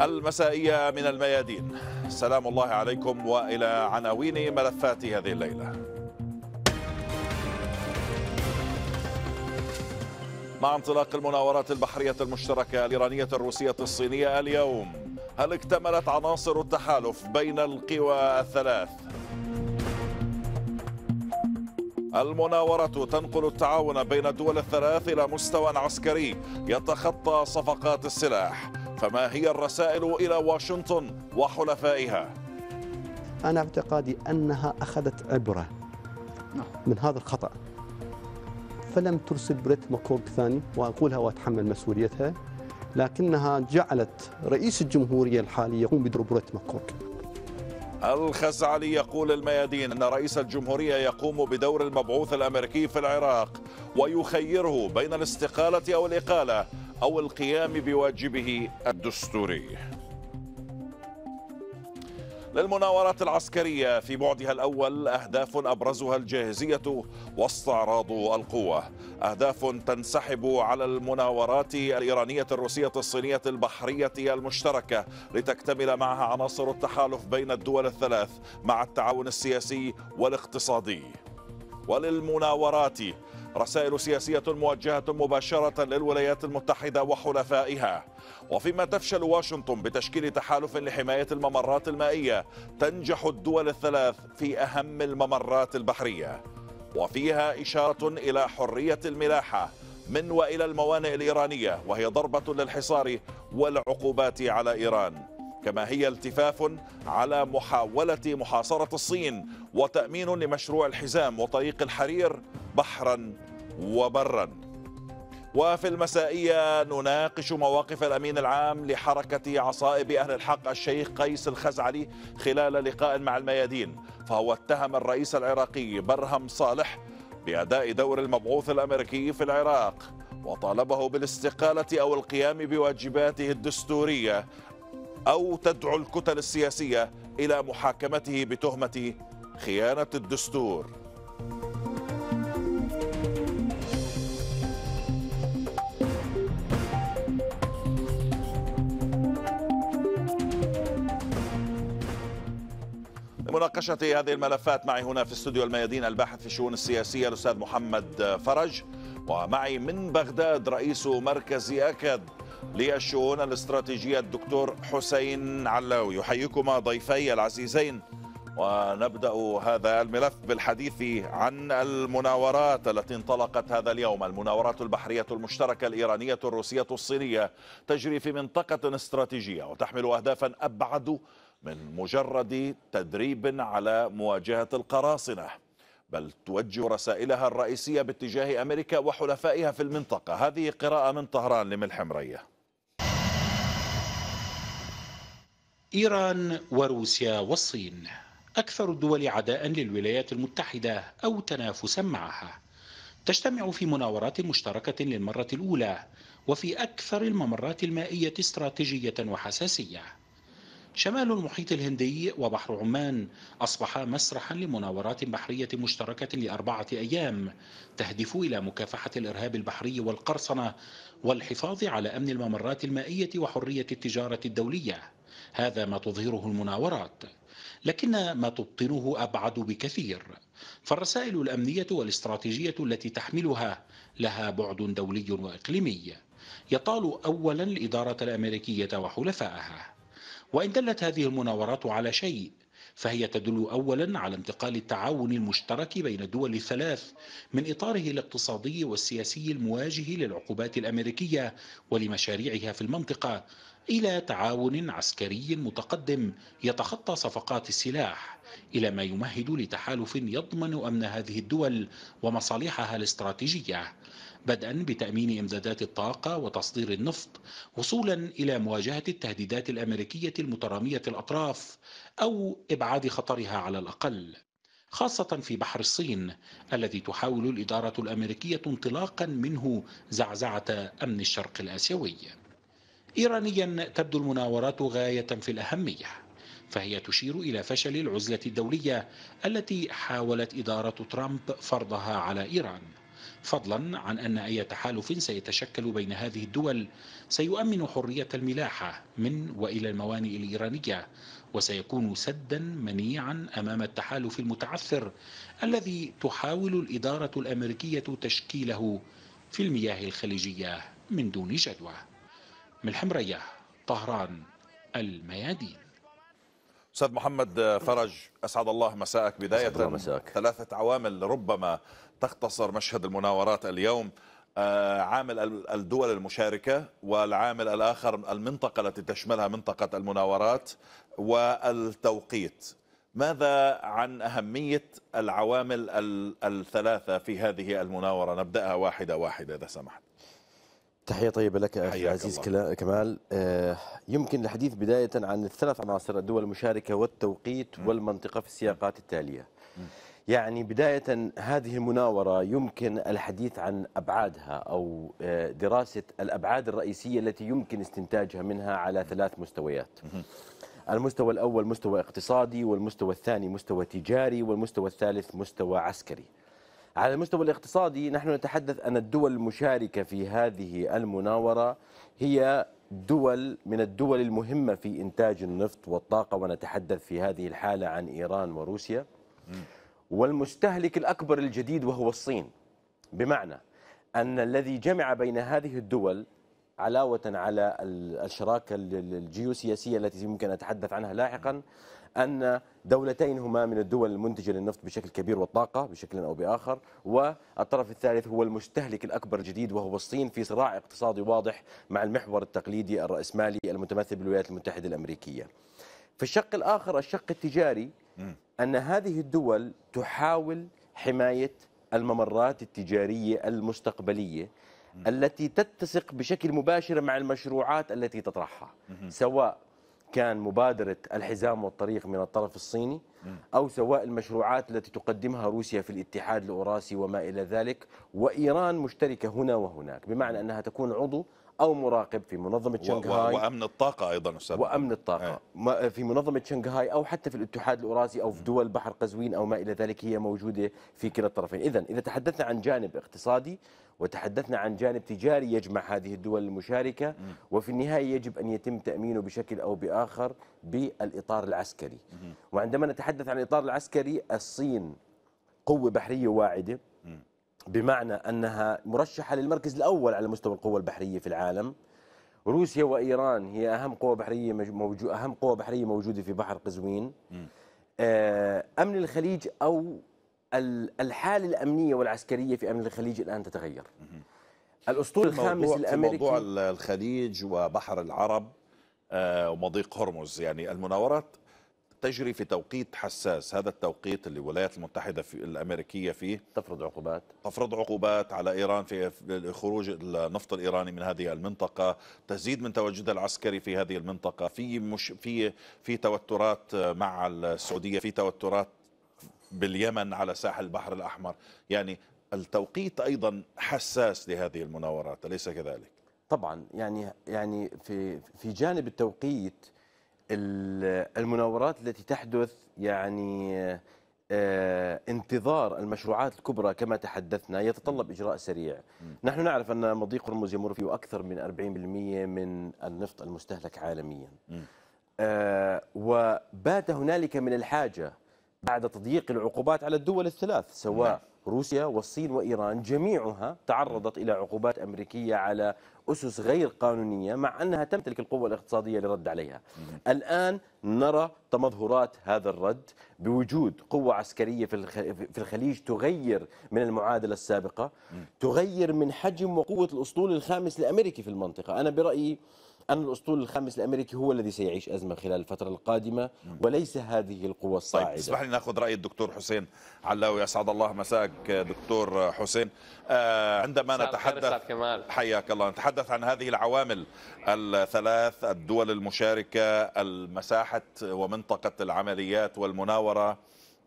المسائية من الميادين سلام الله عليكم وإلى عناوين ملفات هذه الليلة مع انطلاق المناورات البحرية المشتركة الإيرانية الروسية الصينية اليوم هل اكتملت عناصر التحالف بين القوى الثلاث؟ المناورة تنقل التعاون بين الدول الثلاث إلى مستوى عسكري يتخطى صفقات السلاح فما هي الرسائل إلى واشنطن وحلفائها؟ أنا اعتقادي أنها أخذت عبرة نعم. من هذا الخطأ فلم ترسل بريت مكوك ثاني وأقولها وأتحمل مسؤوليتها لكنها جعلت رئيس الجمهورية الحالي يقوم بدور بريت مكوك الخزعلي يقول الميادين أن رئيس الجمهورية يقوم بدور المبعوث الأمريكي في العراق ويخيره بين الاستقالة أو الإقالة أو القيام بواجبه الدستوري للمناورات العسكرية في بعدها الأول أهداف أبرزها الجاهزية واستعراض القوة أهداف تنسحب على المناورات الإيرانية الروسية الصينية البحرية المشتركة لتكتمل معها عناصر التحالف بين الدول الثلاث مع التعاون السياسي والاقتصادي وللمناورات رسائل سياسية موجهة مباشرة للولايات المتحدة وحلفائها وفيما تفشل واشنطن بتشكيل تحالف لحماية الممرات المائية تنجح الدول الثلاث في أهم الممرات البحرية وفيها إشارة إلى حرية الملاحة من وإلى الموانئ الإيرانية وهي ضربة للحصار والعقوبات على إيران كما هي التفاف على محاولة محاصرة الصين وتأمين لمشروع الحزام وطريق الحرير بحرا وبرا وفي المسائية نناقش مواقف الأمين العام لحركة عصائب أهل الحق الشيخ قيس الخزعلي خلال لقاء مع الميادين فهو اتهم الرئيس العراقي برهم صالح بأداء دور المبعوث الأمريكي في العراق وطالبه بالاستقالة أو القيام بواجباته الدستورية أو تدعو الكتل السياسية إلى محاكمته بتهمة خيانة الدستور مناقشة هذه الملفات معي هنا في استوديو الميادين الباحث في الشؤون السياسية الأستاذ محمد فرج ومعي من بغداد رئيس مركز أكد للشؤون الاستراتيجية الدكتور حسين علاوي يحييكما ضيفي العزيزين ونبدأ هذا الملف بالحديث عن المناورات التي انطلقت هذا اليوم المناورات البحرية المشتركة الإيرانية الروسية الصينية تجري في منطقة استراتيجية وتحمل أهدافا أبعد من مجرد تدريب على مواجهة القراصنة بل توجه رسائلها الرئيسية باتجاه أمريكا وحلفائها في المنطقة هذه قراءة من طهران مرية إيران وروسيا والصين أكثر الدول عداء للولايات المتحدة أو تنافسا معها تجتمع في مناورات مشتركة للمرة الأولى وفي أكثر الممرات المائية استراتيجية وحساسية شمال المحيط الهندي وبحر عمان أصبحا مسرحا لمناورات بحرية مشتركة لأربعة أيام تهدف إلى مكافحة الإرهاب البحري والقرصنة والحفاظ على أمن الممرات المائية وحرية التجارة الدولية هذا ما تظهره المناورات لكن ما تبطنه أبعد بكثير فالرسائل الأمنية والاستراتيجية التي تحملها لها بعد دولي وإقليمي يطال أولا الإدارة الأمريكية وحلفائها وإن دلت هذه المناورات على شيء فهي تدل اولا على انتقال التعاون المشترك بين الدول الثلاث من اطاره الاقتصادي والسياسي المواجه للعقوبات الامريكيه ولمشاريعها في المنطقه الى تعاون عسكري متقدم يتخطى صفقات السلاح الى ما يمهد لتحالف يضمن امن هذه الدول ومصالحها الاستراتيجيه بدءا بتامين امدادات الطاقه وتصدير النفط وصولا الى مواجهه التهديدات الامريكيه المتراميه الاطراف او ابعاد خطرها على الاقل خاصة في بحر الصين الذي تحاول الإدارة الأمريكية انطلاقا منه زعزعة أمن الشرق الآسيوي. إيرانيا تبدو المناورات غاية في الأهمية، فهي تشير إلى فشل العزلة الدولية التي حاولت إدارة ترامب فرضها على إيران. فضلا عن أن أي تحالف سيتشكل بين هذه الدول سيؤمن حرية الملاحة من وإلى الموانئ الإيرانية وسيكون سدا منيعا أمام التحالف المتعثر الذي تحاول الإدارة الأمريكية تشكيله في المياه الخليجية من دون جدوى من الحمرية طهران الميادين استاذ محمد فرج اسعد الله مساءك بدايه الله مساءك. ثلاثه عوامل ربما تختصر مشهد المناورات اليوم آه، عامل الدول المشاركه والعامل الاخر المنطقه التي تشملها منطقه المناورات والتوقيت ماذا عن اهميه العوامل الثلاثه في هذه المناوره نبداها واحده واحده اذا سمحت تحية طيبة لك أخي عزيز الله. كمال آه، يمكن الحديث بداية عن الثلاث عناصر الدول المشاركة والتوقيت م. والمنطقة في السياقات التالية م. يعني بداية هذه المناورة يمكن الحديث عن أبعادها أو آه، دراسة الأبعاد الرئيسية التي يمكن استنتاجها منها على ثلاث مستويات المستوى الأول مستوى اقتصادي والمستوى الثاني مستوى تجاري والمستوى الثالث مستوى عسكري على المستوى الاقتصادي نحن نتحدث أن الدول المشاركة في هذه المناورة هي دول من الدول المهمة في إنتاج النفط والطاقة ونتحدث في هذه الحالة عن إيران وروسيا والمستهلك الأكبر الجديد وهو الصين بمعنى أن الذي جمع بين هذه الدول علاوة على الشراكة الجيوسياسية التي يمكن أن أتحدث عنها لاحقا أن دولتين هما من الدول المنتجة للنفط بشكل كبير والطاقة بشكل أو بآخر والطرف الثالث هو المستهلك الأكبر جديد وهو الصين في صراع اقتصادي واضح مع المحور التقليدي الرأسمالي المتمثل بالولايات المتحدة الأمريكية في الشق الآخر الشق التجاري أن هذه الدول تحاول حماية الممرات التجارية المستقبلية التي تتسق بشكل مباشر مع المشروعات التي تطرحها سواء كان مبادرة الحزام والطريق من الطرف الصيني أو سواء المشروعات التي تقدمها روسيا في الاتحاد الأوراسي وما إلى ذلك وإيران مشتركة هنا وهناك بمعنى أنها تكون عضو او مراقب في منظمه شنغهاي وامن الطاقه ايضا استاذ وامن الطاقه أي. في منظمه شنغهاي او حتى في الاتحاد الاوراسي او في دول بحر قزوين او ما الى ذلك هي موجوده في كلا الطرفين اذا اذا تحدثنا عن جانب اقتصادي وتحدثنا عن جانب تجاري يجمع هذه الدول المشاركة وفي النهاية يجب أن يتم تأمينه بشكل أو بآخر بالإطار العسكري وعندما نتحدث عن الإطار العسكري الصين قوة بحرية واعدة بمعنى أنها مرشحة للمركز الأول على مستوى القوى البحرية في العالم روسيا وإيران هي أهم قوة بحرية موجو أهم قوة بحرية موجودة في بحر قزوين آه، أمن الخليج أو الحالة الأمنية والعسكرية في أمن الخليج الآن تتغير الأسطول الخامس الأمريكي موضوع الخليج وبحر العرب آه، ومضيق هرمز يعني المناورات تجري في توقيت حساس هذا التوقيت اللي الولايات المتحدة في الأمريكية فيه تفرض عقوبات تفرض عقوبات على إيران في خروج النفط الإيراني من هذه المنطقة تزيد من تواجدها العسكري في هذه المنطقة في مش في في توترات مع السعودية في توترات باليمن على ساحل البحر الأحمر يعني التوقيت أيضا حساس لهذه المناورات أليس كذلك؟ طبعا يعني يعني في في جانب التوقيت المناورات التي تحدث يعني آه، انتظار المشروعات الكبرى كما تحدثنا يتطلب إجراء سريع نحن نعرف أن مضيق هرمز يمر فيه أكثر من 40% من النفط المستهلك عالميا آه، وبات هنالك من الحاجة بعد تضييق العقوبات على الدول الثلاث سواء نعم. روسيا والصين وإيران جميعها تعرضت إلى عقوبات أمريكية على أسس غير قانونية مع أنها تمتلك القوة الاقتصادية للرد عليها الآن نرى تمظهرات هذا الرد بوجود قوة عسكرية في الخليج تغير من المعادلة السابقة تغير من حجم وقوة الأسطول الخامس الأمريكي في المنطقة أنا برأيي أن الأسطول الخامس الأمريكي هو الذي سيعيش أزمة خلال الفترة القادمة نعم. وليس هذه القوى طيب، الصاعدة طيب اسمح لي ناخذ رأي الدكتور حسين علاوي أسعد الله مساك دكتور حسين آه، عندما نتحدث حياك الله نتحدث عن هذه العوامل الثلاث الدول المشاركة المساحة ومنطقة العمليات والمناورة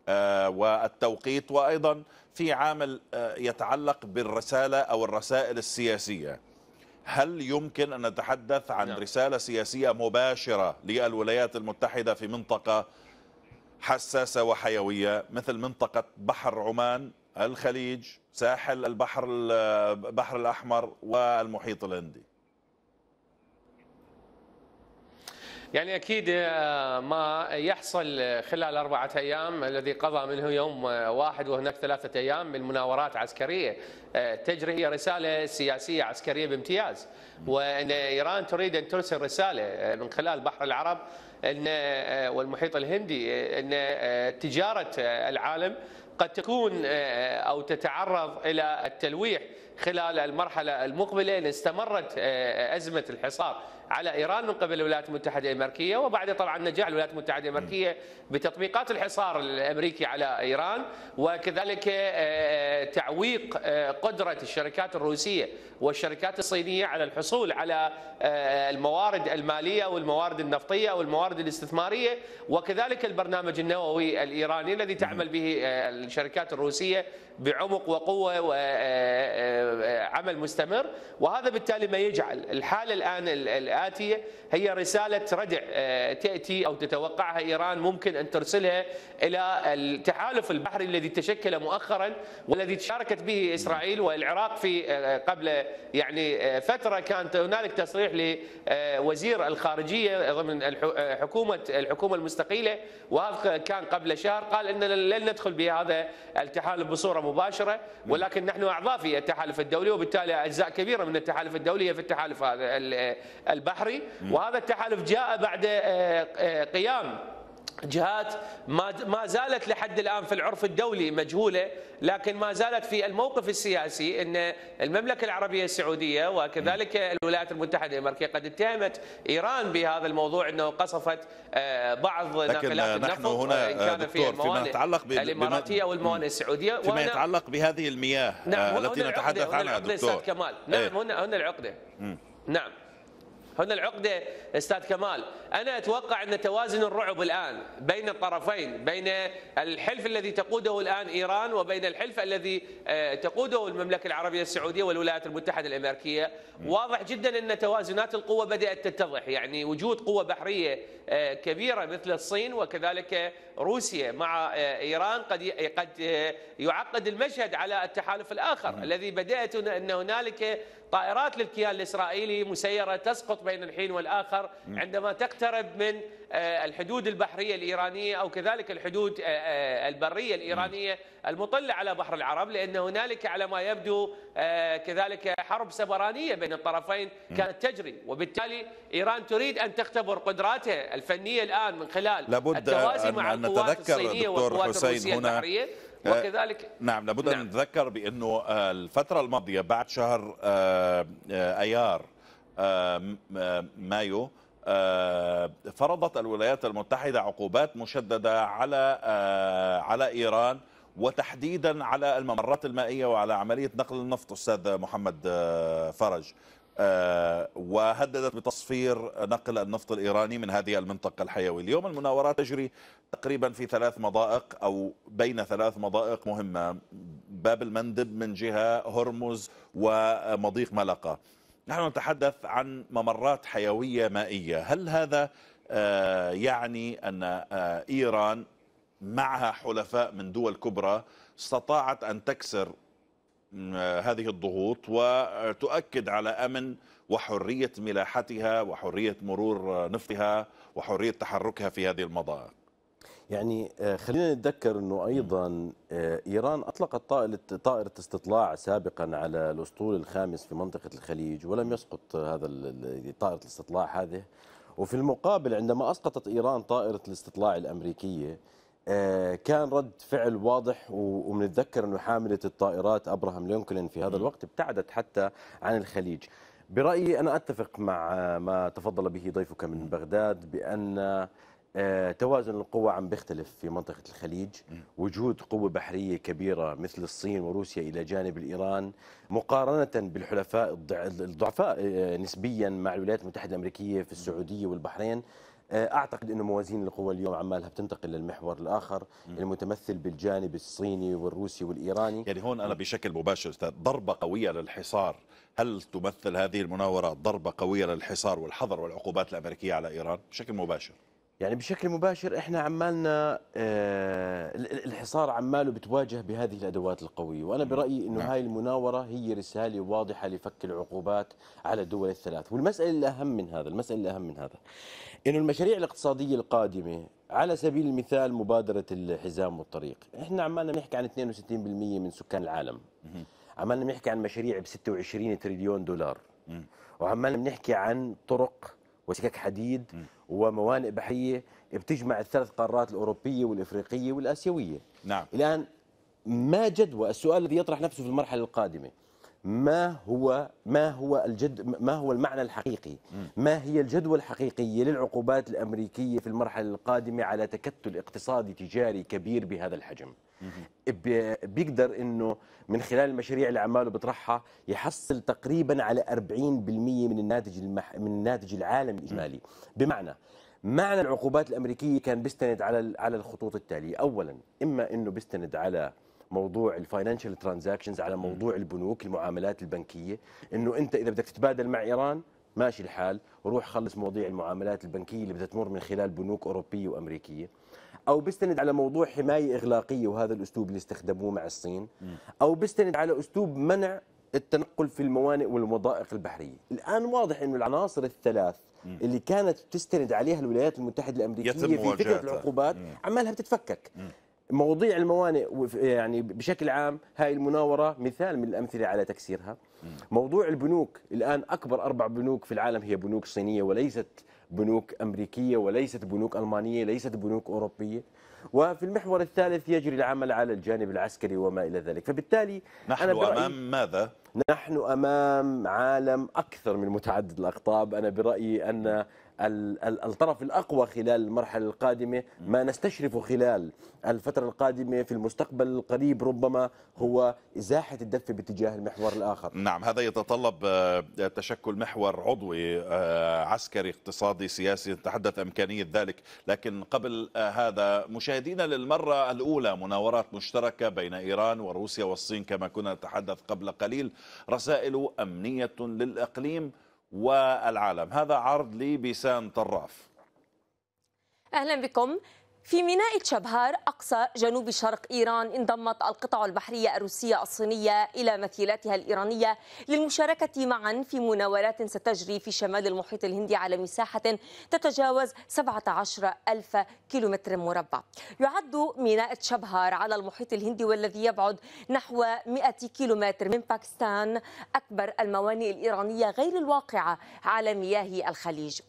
آه، والتوقيت وأيضا في عامل آه، يتعلق بالرسالة أو الرسائل السياسية هل يمكن أن نتحدث عن نعم. رسالة سياسية مباشرة للولايات المتحدة في منطقة حساسة وحيوية مثل منطقة بحر عمان الخليج ساحل البحر البحر الأحمر والمحيط الهندي يعني اكيد آه، ما يحصل خلال اربعه ايام الذي قضى منه يوم واحد وهناك ثلاثه ايام من مناورات عسكريه آه، تجري هي رساله سياسيه عسكريه بامتياز وان ايران تريد ان ترسل رساله آه، من خلال بحر العرب ان والمحيط الهندي ان تجاره العالم قد تكون او تتعرض الى التلويح خلال المرحله المقبله ان استمرت ازمه الحصار على إيران من قبل الولايات المتحدة الأمريكية وبعد طبعا نجاح الولايات المتحدة الأمريكية بتطبيقات الحصار الأمريكي على إيران وكذلك آه، آه، تعويق آه، قدرة الشركات الروسية والشركات الصينية على الحصول على الموارد المالية والموارد النفطية والموارد الاستثمارية وكذلك البرنامج النووي الإيراني الذي تعمل به الشركات الروسية بعمق وقوة وعمل مستمر وهذا بالتالي ما يجعل الحالة الآن आती है هي رسالة ردع آه، تأتي أو تتوقعها إيران ممكن أن ترسلها إلى التحالف البحري الذي تشكل مؤخرا والذي تشاركت به إسرائيل والعراق في آه، قبل يعني آه، فترة كانت هنالك تصريح لوزير الخارجية ضمن حكومة الحكومة المستقيلة وهذا كان قبل شهر قال أننا لن ندخل بهذا التحالف بصورة مباشرة ولكن نحن أعضاء في التحالف الدولي وبالتالي أجزاء كبيرة من التحالف الدولي في التحالف هذا البحري وهذا التحالف جاء بعد آه، آه، قيام جهات ما زالت لحد الان في العرف الدولي مجهوله لكن ما زالت في الموقف السياسي ان المملكه العربيه السعوديه وكذلك الولايات المتحده الامريكيه قد اتهمت ايران بهذا الموضوع انه قصفت آه، بعض ناقلات النفط هنا إن كان في الموانئ فيما يتعلق الاماراتيه والموانئ السعوديه فيما يتعلق بهذه المياه نعم التي نتحدث عنها دكتور كمال إيه. نعم هنا هنا العقده نعم هنا العقده استاذ كمال انا اتوقع ان توازن الرعب الان بين الطرفين بين الحلف الذي تقوده الان ايران وبين الحلف الذي آه، تقوده المملكه العربيه السعوديه والولايات المتحده الامريكيه واضح جدا ان توازنات القوه بدات تتضح يعني وجود قوه بحريه آه، كبيره مثل الصين وكذلك روسيا مع آه، ايران قد قد يعقد المشهد على التحالف الاخر الذي بدات ان هنالك طائرات للكيان الإسرائيلي مسيرة تسقط بين الحين والآخر عندما تقترب من آه، الحدود البحرية الإيرانية أو كذلك الحدود آه، آه، البرية الإيرانية المطلة على بحر العرب لأن هنالك على ما يبدو كذلك حرب سبرانية بين الطرفين كانت تجري وبالتالي إيران تريد أن تختبر قدراتها الفنية الآن من خلال لابد التوازي أن مع أن القوات الصينية والقوات الروسية البحرية آه، وكذلك نعم لابد نعم. ان نتذكر بانه آه، الفتره الماضيه بعد شهر آه، ايار مايو فرضت الولايات المتحده عقوبات مشدده على على ايران وتحديدا على الممرات المائيه وعلى عمليه نقل النفط استاذ محمد فرج آه، وهددت بتصفير نقل النفط الإيراني من هذه المنطقة الحيوية اليوم المناورات تجري تقريبا في ثلاث مضائق أو بين ثلاث مضائق مهمة باب المندب من جهة هرمز ومضيق ملقه. نحن نتحدث عن ممرات حيوية مائية هل هذا آه، يعني أن آه، إيران معها حلفاء من دول كبرى استطاعت أن تكسر هذه الضغوط وتؤكد على امن وحريه ملاحتها وحريه مرور نفطها وحريه تحركها في هذه المضائق. يعني آه، خلينا نتذكر انه ايضا آه، ايران اطلقت طائره طائره استطلاع سابقا على الاسطول الخامس في منطقه الخليج ولم يسقط هذا طائره الاستطلاع هذه وفي المقابل عندما اسقطت ايران طائره الاستطلاع الامريكيه آه، كان رد فعل واضح ومنتذكر انه حامله الطائرات ابراهام لينكولن في هذا الوقت ابتعدت حتى عن الخليج. برايي انا اتفق مع ما تفضل به ضيفك من بغداد بان آه، توازن القوى عم بيختلف في منطقة الخليج وجود قوة بحرية كبيرة مثل الصين وروسيا إلى جانب الإيران مقارنة بالحلفاء الضعفاء آه، نسبيا مع الولايات المتحدة الأمريكية في السعودية والبحرين آه، اعتقد انه موازين القوى اليوم عمالها بتنتقل للمحور الاخر م. المتمثل بالجانب الصيني والروسي والايراني يعني هون انا بشكل مباشر استاذ ضربه قويه للحصار هل تمثل هذه المناوره ضربه قويه للحصار والحظر والعقوبات الامريكيه على ايران بشكل مباشر يعني بشكل مباشر احنا عمالنا اه الحصار عماله بتواجه بهذه الادوات القويه وانا برايي انه نعم. هاي المناوره هي رساله واضحه لفك العقوبات على الدول الثلاث والمساله الاهم من هذا المساله الاهم من هذا انه المشاريع الاقتصاديه القادمه على سبيل المثال مبادره الحزام والطريق احنا عمالنا نحكي عن 62% من سكان العالم عمالنا نحكي عن مشاريع ب 26 تريليون دولار وعمالنا بنحكي عن طرق وسكك حديد وموانئ بحريه بتجمع الثلاث قارات الاوروبيه والافريقيه والاسيويه نعم الان ما جدوى السؤال الذي يطرح نفسه في المرحله القادمه ما هو ما هو الجد ما هو المعنى الحقيقي ما هي الجدوى الحقيقيه للعقوبات الامريكيه في المرحله القادمه على تكتل اقتصادي تجاري كبير بهذا الحجم بيقدر انه من خلال المشاريع اللي عماله بيطرحها يحصل تقريبا على 40% من الناتج المح... من الناتج العالمي الاجمالي بمعنى معنى العقوبات الامريكيه كان بيستند على على الخطوط التاليه اولا اما انه بيستند على موضوع الفاينانشال ترانزاكشنز على موضوع البنوك المعاملات البنكيه انه انت اذا بدك تتبادل مع ايران ماشي الحال وروح خلص مواضيع المعاملات البنكيه اللي بدها تمر من خلال بنوك اوروبيه وامريكيه او بيستند على موضوع حمايه اغلاقيه وهذا الاسلوب اللي استخدموه مع الصين او بيستند على اسلوب منع التنقل في الموانئ والمضائق البحريه الان واضح انه العناصر الثلاث اللي كانت تستند عليها الولايات المتحده الامريكيه في فكره العقوبات عمالها بتتفكك مواضيع الموانئ يعني بشكل عام هاي المناوره مثال من الامثله على تكسيرها موضوع البنوك الان اكبر اربع بنوك في العالم هي بنوك صينيه وليست بنوك امريكيه وليست بنوك المانيه ليست بنوك اوروبيه وفي المحور الثالث يجري العمل على الجانب العسكري وما الى ذلك فبالتالي نحن أنا امام ماذا نحن امام عالم اكثر من متعدد الاقطاب انا برايي ان الطرف الأقوى خلال المرحلة القادمة ما نستشرفه خلال الفترة القادمة في المستقبل القريب ربما هو إزاحة الدفة باتجاه المحور الآخر نعم هذا يتطلب آه، تشكل محور عضوي آه، عسكري اقتصادي سياسي نتحدث إمكانية ذلك لكن قبل آه، هذا مشاهدينا للمرة الأولى مناورات مشتركة بين إيران وروسيا والصين كما كنا نتحدث قبل قليل رسائل أمنية للإقليم والعالم هذا عرض لبيسان طراف أهلا بكم في ميناء تشبهار أقصى جنوب شرق إيران انضمت القطع البحرية الروسية الصينية إلى مثيلاتها الإيرانية للمشاركة معا في مناورات ستجري في شمال المحيط الهندي على مساحة تتجاوز 17 ألف كيلومتر مربع يعد ميناء تشبهار على المحيط الهندي والذي يبعد نحو 100 كيلومتر من باكستان أكبر الموانئ الإيرانية غير الواقعة على مياه الخليج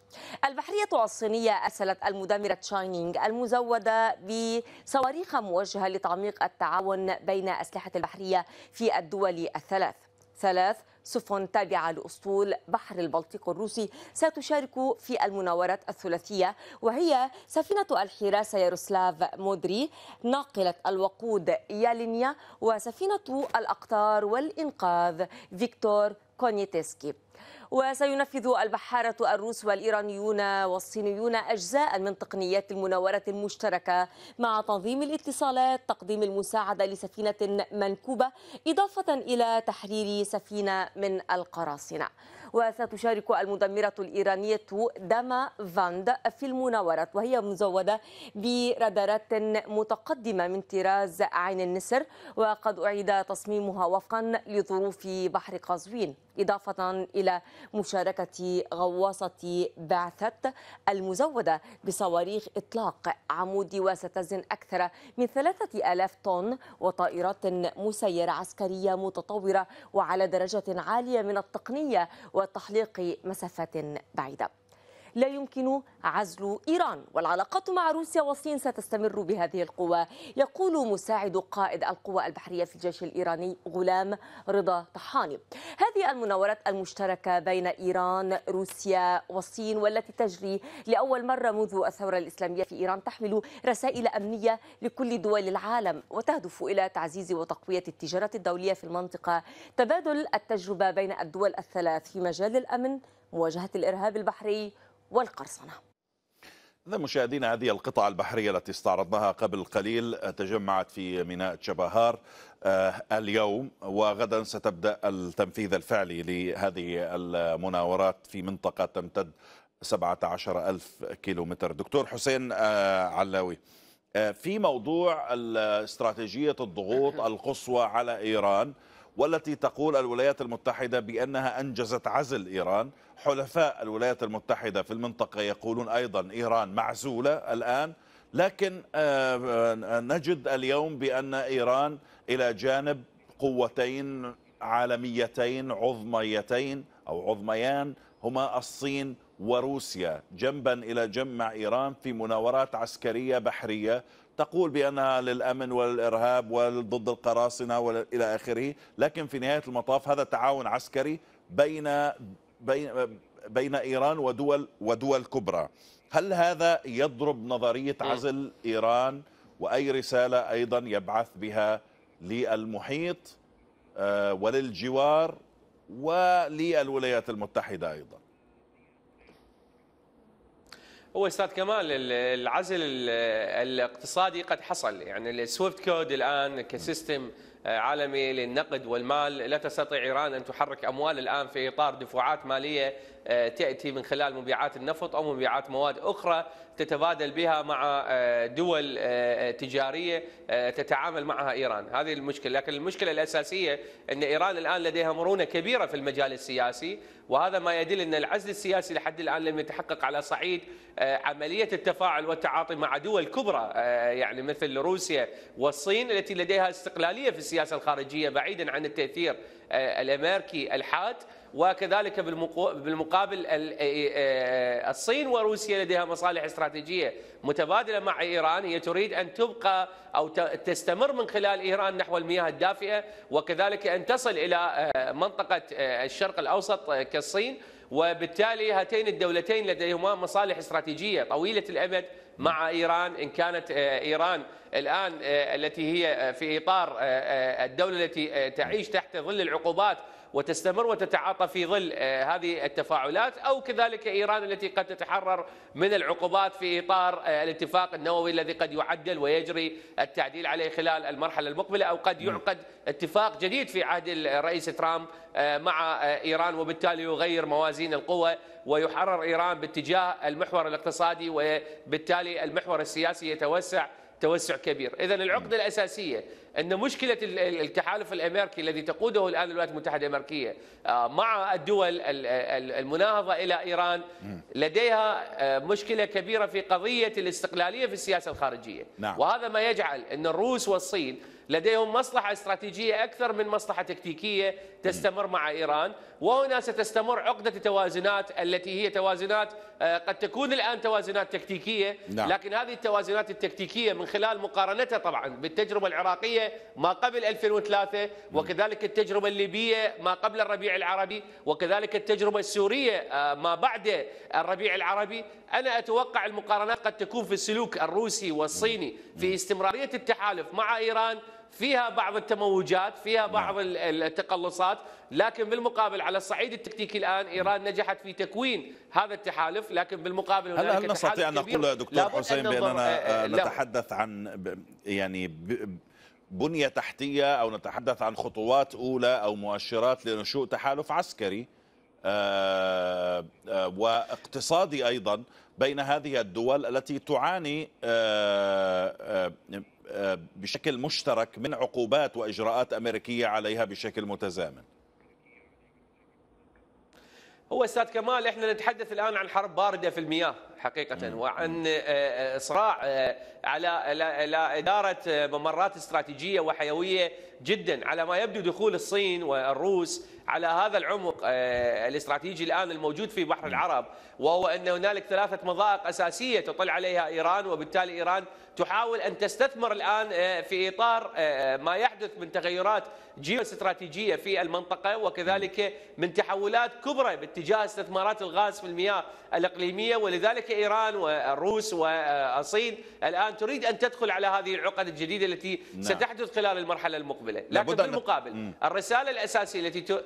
البحرية الصينية أرسلت المدمرة تشاينينغ المزورة تزود بصواريخ موجهة لتعميق التعاون بين أسلحة البحرية في الدول الثلاث ثلاث سفن تابعة لأسطول بحر البلطيق الروسي ستشارك في المناورات الثلاثية وهي سفينة الحراسة ياروسلاف مودري ناقلة الوقود يالينيا وسفينة الأقطار والإنقاذ فيكتور كونيتسكي وسينفذ البحارة الروس والإيرانيون والصينيون أجزاء من تقنيات المناورة المشتركة مع تنظيم الاتصالات تقديم المساعدة لسفينة منكوبة إضافة إلى تحرير سفينة من القراصنة وستشارك المدمرة الإيرانية داما فاند في المناورات وهي مزودة برادارات متقدمة من طراز عين النسر وقد أعيد تصميمها وفقا لظروف بحر قزوين إضافة إلى مشاركة غواصة بعثة المزودة بصواريخ إطلاق عمودي وستزن أكثر من ثلاثة آلاف طن وطائرات مسيرة عسكرية متطورة وعلى درجة عالية من التقنية وتحليق مسافات بعيده لا يمكن عزل إيران والعلاقات مع روسيا والصين ستستمر بهذه القوة يقول مساعد قائد القوى البحرية في الجيش الإيراني غلام رضا طحاني هذه المناورات المشتركة بين إيران روسيا والصين والتي تجري لأول مرة منذ الثورة الإسلامية في إيران تحمل رسائل أمنية لكل دول العالم وتهدف إلى تعزيز وتقوية التجارة الدولية في المنطقة تبادل التجربة بين الدول الثلاث في مجال الأمن مواجهة الإرهاب البحري والقرصنة إذا مشاهدينا هذه القطع البحرية التي استعرضناها قبل قليل آه، تجمعت في ميناء تشبهار آه، اليوم وغدا ستبدأ التنفيذ الفعلي لهذه المناورات في منطقة تمتد 17 ألف كيلومتر دكتور حسين آه، علاوي في موضوع استراتيجية الضغوط القصوى على إيران والتي تقول الولايات المتحدة بأنها أنجزت عزل إيران حلفاء الولايات المتحدة في المنطقة يقولون أيضا إيران معزولة الآن لكن آه، آه، نجد اليوم بأن إيران إلى جانب قوتين عالميتين عظميتين أو عظميان هما الصين وروسيا جنبا إلى جنب مع إيران في مناورات عسكرية بحرية تقول بأنها للأمن والإرهاب وضد القراصنة وإلى آخره لكن في نهاية المطاف هذا تعاون عسكري بين بين بين إيران ودول ودول كبرى هل هذا يضرب نظرية عزل إيران وأي رسالة أيضا يبعث بها للمحيط آه، وللجوار وللولايات المتحدة أيضا هو استاذ كمال العزل الاقتصادي قد حصل يعني السويفت كود الان كسيستم آه، عالمي للنقد والمال لا تستطيع ايران ان تحرك اموال الان في اطار دفعات ماليه آه، تأتي من خلال مبيعات النفط أو مبيعات مواد أخرى تتبادل بها مع آه، دول آه، تجارية تتعامل معها إيران هذه المشكلة لكن المشكلة الأساسية أن إيران الآن لديها مرونة كبيرة في المجال السياسي وهذا ما يدل أن العزل السياسي لحد الآن لم يتحقق على صعيد عملية التفاعل والتعاطي مع دول كبرى يعني مثل روسيا والصين التي لديها استقلالية في السياسة الخارجية بعيدا عن التأثير الأمريكي الحاد وكذلك بالمقابل الصين وروسيا لديها مصالح استراتيجيه متبادله مع ايران هي تريد ان تبقى او تستمر من خلال ايران نحو المياه الدافئه وكذلك ان تصل الى آه، منطقه آه، الشرق الاوسط آه، كالصين وبالتالي هاتين الدولتين لديهما مصالح استراتيجيه طويله الامد مع ايران ان كانت ايران الان التي هي في اطار الدوله التي تعيش تحت ظل العقوبات وتستمر وتتعاطى في ظل آه، هذه التفاعلات أو كذلك إيران التي قد تتحرر من العقوبات في إطار آه، الاتفاق النووي الذي قد يعدل ويجري التعديل عليه خلال المرحلة المقبلة أو قد نعم. يعقد اتفاق جديد في عهد الرئيس ترامب آه، مع إيران وبالتالي يغير موازين القوى ويحرر إيران باتجاه المحور الاقتصادي وبالتالي المحور السياسي يتوسع توسع كبير إذا العقدة نعم. الأساسية ان مشكله التحالف الامريكي الذي تقوده الان الولايات المتحده الامريكيه آه، مع الدول المناهضه الى ايران لديها آه، مشكله كبيره في قضيه الاستقلاليه في السياسه الخارجيه نعم. وهذا ما يجعل ان الروس والصين لديهم مصلحة استراتيجية أكثر من مصلحة تكتيكية تستمر مع إيران وهنا ستستمر عقدة التوازنات التي هي توازنات آه، قد تكون الآن توازنات تكتيكية نعم. لكن هذه التوازنات التكتيكية من خلال مقارنتها طبعا بالتجربة العراقية ما قبل 2003 وكذلك التجربة الليبية ما قبل الربيع العربي وكذلك التجربة السورية آه، ما بعد الربيع العربي أنا أتوقع المقارنات قد تكون في السلوك الروسي والصيني في استمرارية التحالف مع إيران فيها بعض التموجات فيها نعم. بعض التقلصات لكن بالمقابل على الصعيد التكتيكي الان ايران نجحت في تكوين هذا التحالف لكن بالمقابل هل, هل نستطيع ان نقول دكتور حسين باننا آه، آه، نتحدث عن يعني بنية تحتية أو نتحدث عن خطوات أولى أو مؤشرات لنشوء تحالف عسكري آه، آه، واقتصادي أيضا بين هذه الدول التي تعاني آه، بشكل مشترك من عقوبات وإجراءات أمريكية عليها بشكل متزامن هو استاذ كمال احنا نتحدث الان عن حرب بارده في المياه حقيقه وعن آه، آه، صراع آه، على على اداره ممرات استراتيجيه وحيويه جدا على ما يبدو دخول الصين والروس على هذا العمق الاستراتيجي الان الموجود في بحر العرب وهو ان هنالك ثلاثه مضائق اساسيه تطل عليها ايران وبالتالي ايران تحاول ان تستثمر الان آه، في اطار آه، آه، ما يحدث من تغيرات جيوستراتيجيه في المنطقه وكذلك من تحولات كبرى باتجاه استثمارات الغاز في المياه الاقليميه ولذلك ايران والروس والصين الان تريد ان تدخل على هذه العقد الجديده التي نعم. ستحدث خلال المرحله المقبله، لكن بالمقابل أن... الرساله الاساسيه التي ت...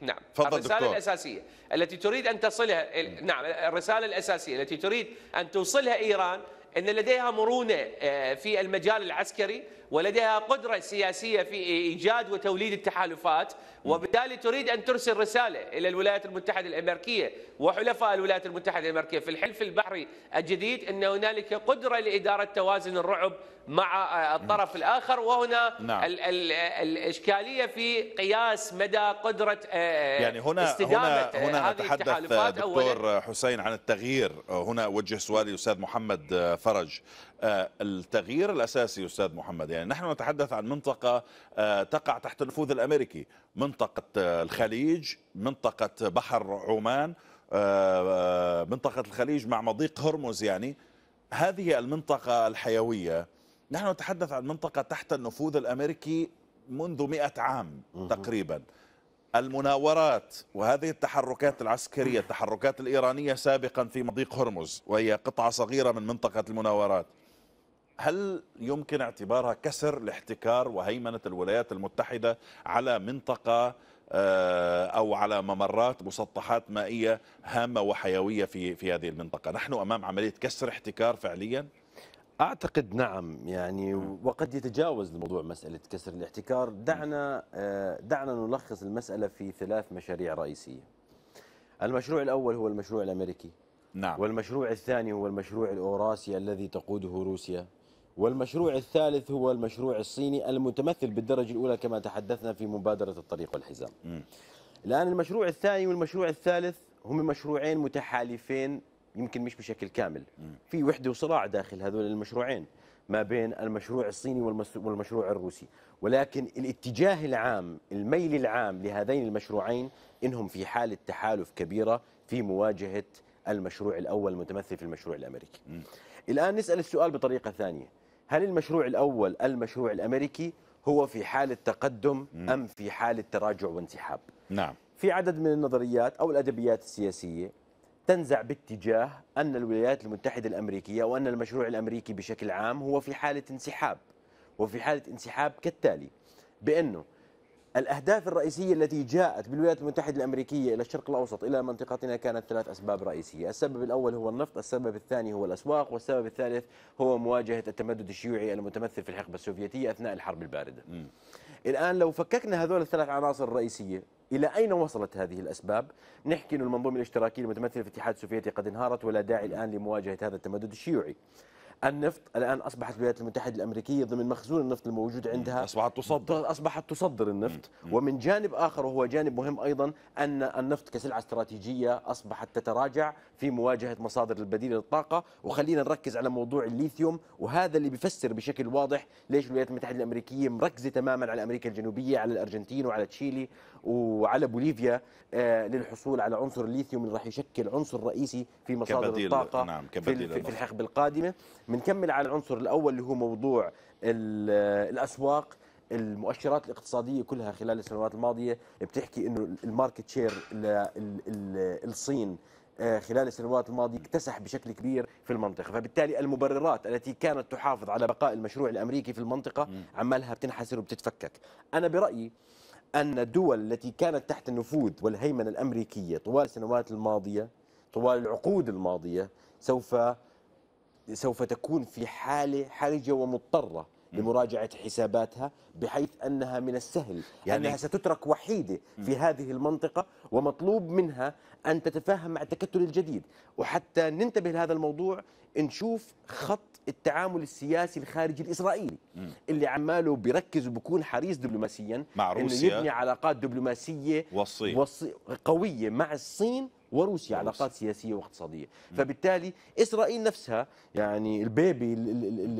نعم الرسالة دكتور. الأساسية التي تريد أن تصلها نعم الرسالة الأساسية التي تريد أن توصلها إيران ان لديها مرونه آه، في المجال العسكري ولديها قدرة سياسية في إيجاد وتوليد التحالفات وبالتالي تريد أن ترسل رسالة إلى الولايات المتحدة الأمريكية وحلفاء الولايات المتحدة الأمريكية في الحلف البحري الجديد أن هنالك قدرة لإدارة توازن الرعب مع الطرف الآخر وهنا نعم. ال ال الإشكالية في قياس مدى قدرة آه، يعني هنا استدامة هنا, هنا هذه نتحدث دكتور حسين عن التغيير هنا أوجه سؤالي أستاذ محمد آه، فرج آه، التغيير الأساسي أستاذ محمد يعني نحن نتحدث عن منطقة آه، تقع تحت النفوذ الأمريكي منطقة آه، الخليج منطقة بحر عمان منطقة الخليج مع مضيق هرمز يعني هذه المنطقة الحيوية نحن نتحدث عن منطقة تحت النفوذ الأمريكي منذ مئة عام تقريبا المناورات وهذه التحركات العسكرية التحركات الإيرانية سابقا في مضيق هرمز وهي قطعة صغيرة من منطقة المناورات هل يمكن اعتبارها كسر لاحتكار وهيمنة الولايات المتحدة على منطقة آه، أو على ممرات مسطحات مائية هامة وحيوية في في هذه المنطقة نحن أمام عملية كسر احتكار فعليا أعتقد نعم يعني وقد يتجاوز الموضوع مسألة كسر الاحتكار دعنا آه، دعنا نلخص المسألة في ثلاث مشاريع رئيسية المشروع الأول هو المشروع الأمريكي نعم والمشروع الثاني هو المشروع الأوراسي الذي تقوده روسيا والمشروع الثالث هو المشروع الصيني المتمثل بالدرجة الأولى كما تحدثنا في مبادرة الطريق والحزام الآن المشروع الثاني والمشروع الثالث هم مشروعين متحالفين يمكن مش بشكل كامل في وحدة وصراع داخل هذول المشروعين ما بين المشروع الصيني والمشروع الروسي ولكن الاتجاه العام الميل العام لهذين المشروعين إنهم في حالة تحالف كبيرة في مواجهة المشروع الأول المتمثل في المشروع الأمريكي الآن نسأل السؤال بطريقة ثانية هل المشروع الأول المشروع الأمريكي هو في حالة تقدم أم في حالة تراجع وانسحاب نعم في عدد من النظريات أو الأدبيات السياسية تنزع باتجاه أن الولايات المتحدة الأمريكية وأن المشروع الأمريكي بشكل عام هو في حالة انسحاب وفي حالة انسحاب كالتالي بأنه الأهداف الرئيسية التي جاءت بالولايات المتحدة الأمريكية إلى الشرق الأوسط إلى منطقتنا كانت ثلاث أسباب رئيسية السبب الأول هو النفط السبب الثاني هو الأسواق والسبب الثالث هو مواجهة التمدد الشيوعي المتمثل في الحقبة السوفيتية أثناء الحرب الباردة م. الآن لو فككنا هذول الثلاث عناصر الرئيسية إلى أين وصلت هذه الأسباب؟ نحكي أن المنظومة الاشتراكية المتمثلة في الاتحاد السوفيتي قد انهارت ولا داعي الآن لمواجهة هذا التمدد الشيوعي النفط الان اصبحت الولايات المتحده الامريكيه ضمن مخزون النفط الموجود عندها اصبحت تصدر اصبحت تصدر النفط ومن جانب اخر وهو جانب مهم ايضا ان النفط كسلعه استراتيجيه اصبحت تتراجع في مواجهه مصادر البديل للطاقه وخلينا نركز على موضوع الليثيوم وهذا اللي بيفسر بشكل واضح ليش الولايات المتحده الامريكيه مركزه تماما على امريكا الجنوبيه على الارجنتين وعلى تشيلي وعلى بوليفيا آه، للحصول على عنصر الليثيوم اللي راح يشكل عنصر رئيسي في مصادر الطاقه نعم في الحقبه القادمه بنكمل على العنصر الاول اللي هو موضوع الاسواق المؤشرات الاقتصاديه كلها خلال السنوات الماضيه بتحكي انه الماركت شير للصين آه، خلال السنوات الماضيه اكتسح بشكل كبير في المنطقه، فبالتالي المبررات التي كانت تحافظ على بقاء المشروع الامريكي في المنطقه عمالها بتنحسر وبتتفكك. انا برايي ان الدول التي كانت تحت النفوذ والهيمنه الامريكيه طوال السنوات الماضيه طوال العقود الماضيه سوف سوف تكون في حالة حرجة ومضطرة لمراجعة حساباتها بحيث أنها من السهل يعني أنها ستترك وحيدة في هذه المنطقة ومطلوب منها أن تتفاهم مع التكتل الجديد وحتى ننتبه لهذا الموضوع نشوف خط التعامل السياسي الخارجي الإسرائيلي اللي عماله بيركز وبكون حريص دبلوماسيا مع روسيا إنه يبني علاقات دبلوماسية والصين. والصين قوية مع الصين وروسيا علاقات سياسيه واقتصاديه فبالتالي اسرائيل نفسها يعني البيبي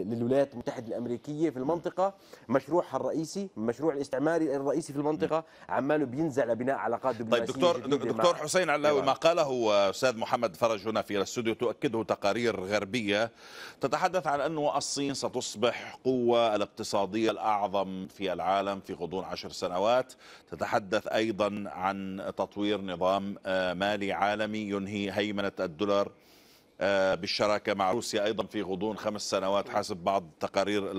للولايات المتحده الامريكيه في المنطقه مشروعها الرئيسي مشروع الاستعماري الرئيسي في المنطقه عماله بينزع لبناء علاقات طيب، دبلوماسيه طيب دكتور دكتور حسين علاوي أيوة. ما قاله استاذ محمد فرج هنا في الاستوديو تؤكده تقارير غربيه تتحدث عن انه الصين ستصبح قوه الاقتصاديه الاعظم في العالم في غضون عشر سنوات تتحدث ايضا عن تطوير نظام آه، مالي عالمي ينهي هيمنة الدولار آه، بالشراكة مع روسيا أيضا في غضون خمس سنوات حسب بعض التقارير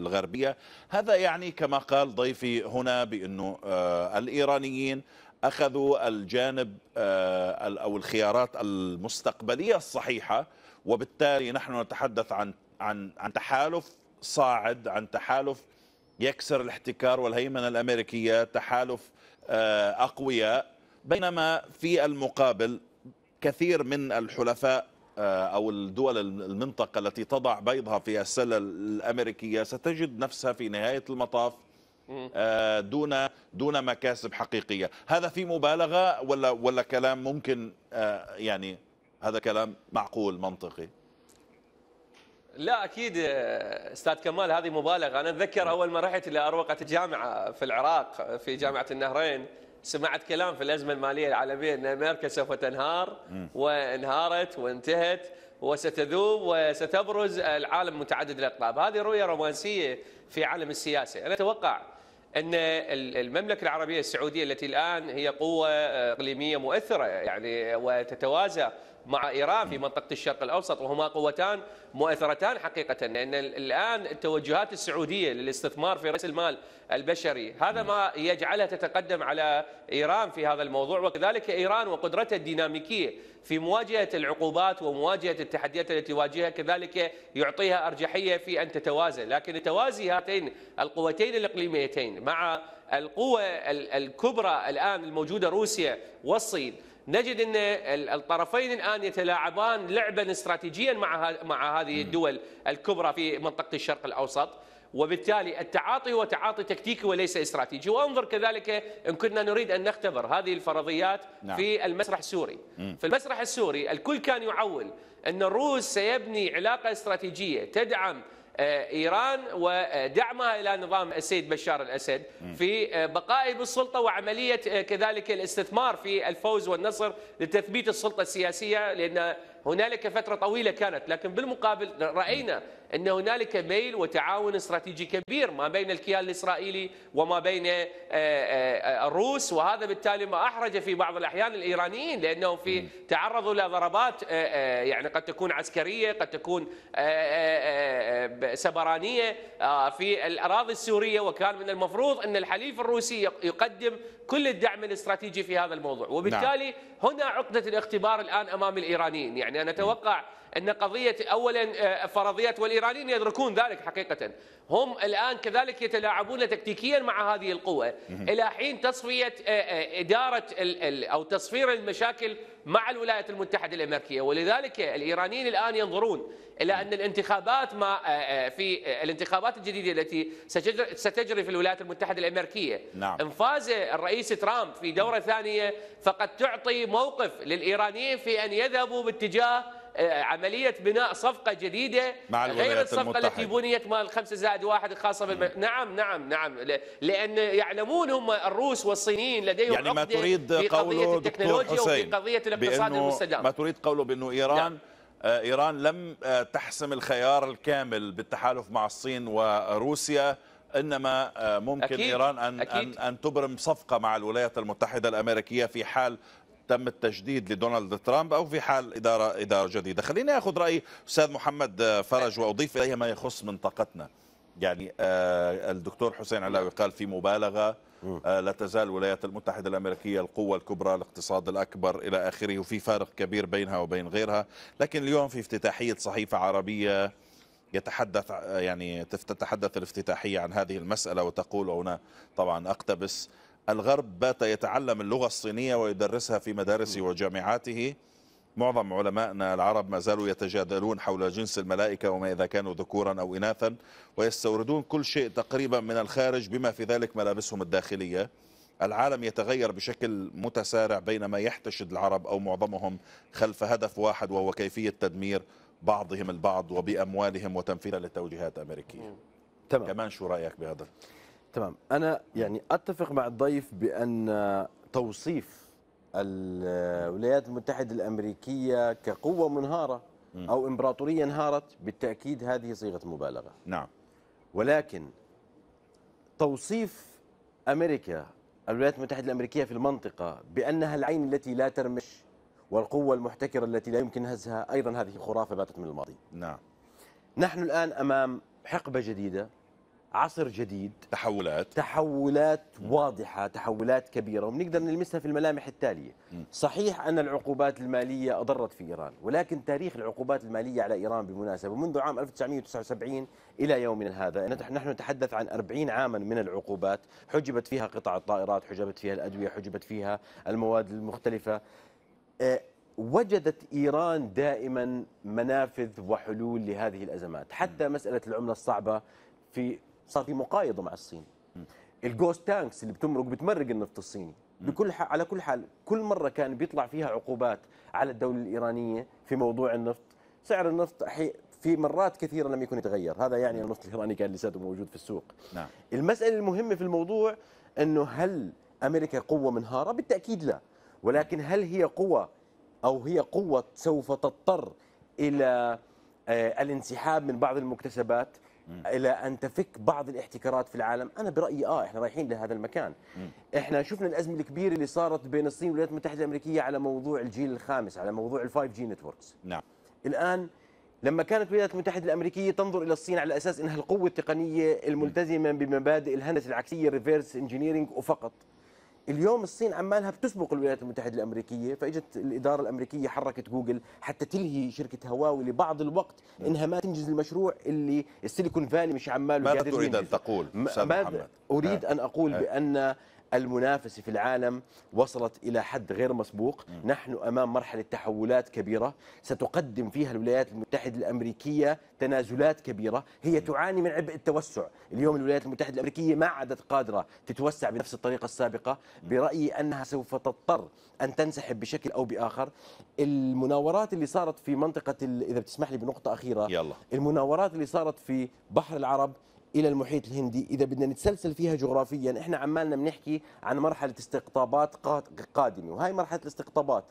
الغربية هذا يعني كما قال ضيفي هنا بأنه آه، الإيرانيين أخذوا الجانب آه، أو الخيارات المستقبلية الصحيحة وبالتالي نحن نتحدث عن عن عن تحالف صاعد عن تحالف يكسر الاحتكار والهيمنة الأمريكية تحالف أقوياء بينما في المقابل كثير من الحلفاء آه، أو الدول المنطقة التي تضع بيضها في السلة الأمريكية ستجد نفسها في نهاية المطاف آه، دون دون مكاسب حقيقية هذا في مبالغة ولا ولا كلام ممكن آه، يعني هذا كلام معقول منطقي لا اكيد استاذ كمال هذه مبالغه انا اتذكر اول ما رحت الى اروقه الجامعه في العراق في جامعه النهرين سمعت كلام في الازمه الماليه العالميه ان امريكا سوف تنهار وانهارت وانتهت وستذوب وستبرز العالم متعدد الاقطاب، هذه رؤيه رومانسيه في عالم السياسه، انا اتوقع ان المملكه العربيه السعوديه التي الان هي قوه آه، اقليميه مؤثره يعني وتتوازى مع إيران في منطقة الشرق الأوسط وهما قوتان مؤثرتان حقيقة لأن الآن التوجهات السعودية للاستثمار في رأس المال البشري هذا ما يجعلها تتقدم على إيران في هذا الموضوع وكذلك إيران وقدرتها الديناميكية في مواجهة العقوبات ومواجهة التحديات التي تواجهها كذلك يعطيها أرجحية في أن تتوازن لكن توازي هاتين القوتين الإقليميتين مع القوة الكبرى الآن الموجودة روسيا والصين نجد ان الطرفين الان يتلاعبان لعبا استراتيجيا مع مع هذه الدول الكبرى في منطقه الشرق الاوسط وبالتالي التعاطي هو تعاطي تكتيكي وليس استراتيجي وانظر كذلك ان كنا نريد ان نختبر هذه الفرضيات نعم. في المسرح السوري مم. في المسرح السوري الكل كان يعول ان الروس سيبني علاقه استراتيجيه تدعم آه، ايران ودعمها الى نظام السيد بشار الاسد في آه، بقائه بالسلطه وعمليه آه، كذلك الاستثمار في الفوز والنصر لتثبيت السلطه السياسيه لان هنالك فتره طويله كانت لكن بالمقابل راينا ان هنالك ميل وتعاون استراتيجي كبير ما بين الكيان الاسرائيلي وما بين آه، آه، آه، الروس وهذا بالتالي ما احرج في بعض الاحيان الايرانيين لانهم في تعرضوا لضربات يعني قد تكون عسكريه قد تكون سبرانيه في الاراضي السوريه وكان من المفروض ان الحليف الروسي يقدم كل الدعم الاستراتيجي في هذا الموضوع وبالتالي نعم. هنا عقده الاختبار الان امام الايرانيين يعني انا اتوقع أن قضية أولا آه، فرضيات والإيرانيين يدركون ذلك حقيقة هم الآن كذلك يتلاعبون تكتيكيا مع هذه القوة إلى حين تصفية آه، آه، إدارة أو تصفير المشاكل مع الولايات المتحدة الأمريكية ولذلك الإيرانيين الآن ينظرون إلى أن الانتخابات ما في الانتخابات الجديدة التي ستجري في الولايات المتحدة الأمريكية نعم. انفاز الرئيس ترامب في دورة ثانية فقد تعطي موقف للإيرانيين في أن يذهبوا باتجاه آه، عمليه بناء صفقه جديده مع غير الصفقه المتحدة. التي بنيت مال 5 زائد واحد خاصه بالم... نعم نعم نعم لان يعلمون هم الروس والصينيين لديهم يعني ما تريد في قوله التكنولوجيا وفي قضيه الاقتصاد المستدام ما تريد قوله بانه ايران نعم. آه، ايران لم آه، تحسم الخيار الكامل بالتحالف مع الصين وروسيا انما ممكن أكيد. ايران ان أكيد. ان تبرم صفقه مع الولايات المتحده الامريكيه في حال تم التجديد لدونالد ترامب او في حال اداره اداره جديده خليني اخذ راي استاذ محمد آه، فرج واضيف اليه ما يخص منطقتنا يعني آه، الدكتور حسين علاوي قال في مبالغه آه، لا تزال الولايات المتحدة الأمريكية القوة الكبرى الاقتصاد الأكبر إلى آخره وفي فارق كبير بينها وبين غيرها لكن اليوم في افتتاحية صحيفة عربية يتحدث يعني تتحدث الافتتاحية عن هذه المسألة وتقول هنا طبعا أقتبس الغرب بات يتعلم اللغة الصينية ويدرسها في مدارسه وجامعاته معظم علمائنا العرب ما زالوا يتجادلون حول جنس الملائكة وما إذا كانوا ذكورا أو إناثا ويستوردون كل شيء تقريبا من الخارج بما في ذلك ملابسهم الداخلية العالم يتغير بشكل متسارع بينما يحتشد العرب أو معظمهم خلف هدف واحد وهو كيفية تدمير بعضهم البعض وبأموالهم وتنفيذا للتوجيهات أمريكية تمام. كمان شو رأيك بهذا؟ تمام انا يعني اتفق مع الضيف بان توصيف الولايات المتحده الامريكيه كقوه منهاره او امبراطوريه انهارت بالتاكيد هذه صيغه مبالغه نعم ولكن توصيف امريكا الولايات المتحده الامريكيه في المنطقه بانها العين التي لا ترمش والقوه المحتكره التي لا يمكن هزها ايضا هذه خرافه باتت من الماضي نعم نحن الان امام حقبه جديده عصر جديد تحولات تحولات واضحة تحولات كبيرة وبنقدر نلمسها في الملامح التالية صحيح أن العقوبات المالية أضرت في إيران ولكن تاريخ العقوبات المالية على إيران بمناسبة منذ عام 1979 إلى يومنا هذا نحن نتحدث عن 40 عاما من العقوبات حجبت فيها قطع الطائرات حجبت فيها الأدوية حجبت فيها المواد المختلفة آه، وجدت إيران دائما منافذ وحلول لهذه الأزمات حتى مسألة العملة الصعبة في صار في مقايضه مع الصين الجوست تانكس اللي بتمرق بتمرق النفط الصيني بكل حال على كل حال كل مره كان بيطلع فيها عقوبات على الدوله الايرانيه في موضوع النفط سعر النفط في مرات كثيره لم يكن يتغير هذا يعني النفط الايراني كان لساته موجود في السوق نعم. المساله المهمه في الموضوع انه هل امريكا قوه منهاره بالتاكيد لا ولكن هل هي قوه او هي قوه سوف تضطر الى آه، الانسحاب من بعض المكتسبات مم. الى ان تفك بعض الاحتكارات في العالم انا برايي اه احنا رايحين لهذا المكان مم. احنا شفنا الازمه الكبيره اللي صارت بين الصين والولايات المتحده الامريكيه على موضوع الجيل الخامس على موضوع ال5 جي نتوركس نعم الان لما كانت الولايات المتحده الامريكيه تنظر الى الصين على اساس انها القوه التقنيه الملتزمه بمبادئ الهندسه العكسيه ريفيرس انجينيرنج وفقط اليوم الصين عمالها بتسبق الولايات المتحده الامريكيه فاجت الاداره الامريكيه حركت جوجل حتى تلهي شركه هواوي لبعض الوقت نعم. انها ما تنجز المشروع اللي السيليكون فالي مش عماله ماذا تريد ان تقول ماذا محمد اريد آه. ان اقول آه. بان المنافسه في العالم وصلت الى حد غير مسبوق، نحن امام مرحله تحولات كبيره ستقدم فيها الولايات المتحده الامريكيه تنازلات كبيره، هي تعاني من عبء التوسع، اليوم الولايات المتحده الامريكيه ما عادت قادره تتوسع بنفس الطريقه السابقه، برايي انها سوف تضطر ان تنسحب بشكل او باخر. المناورات اللي صارت في منطقه اذا بتسمح لي بنقطه اخيره يلا. المناورات اللي صارت في بحر العرب الى المحيط الهندي اذا بدنا نتسلسل فيها جغرافيا احنا عمالنا بنحكي عن مرحله استقطابات قادمه وهي مرحله الاستقطابات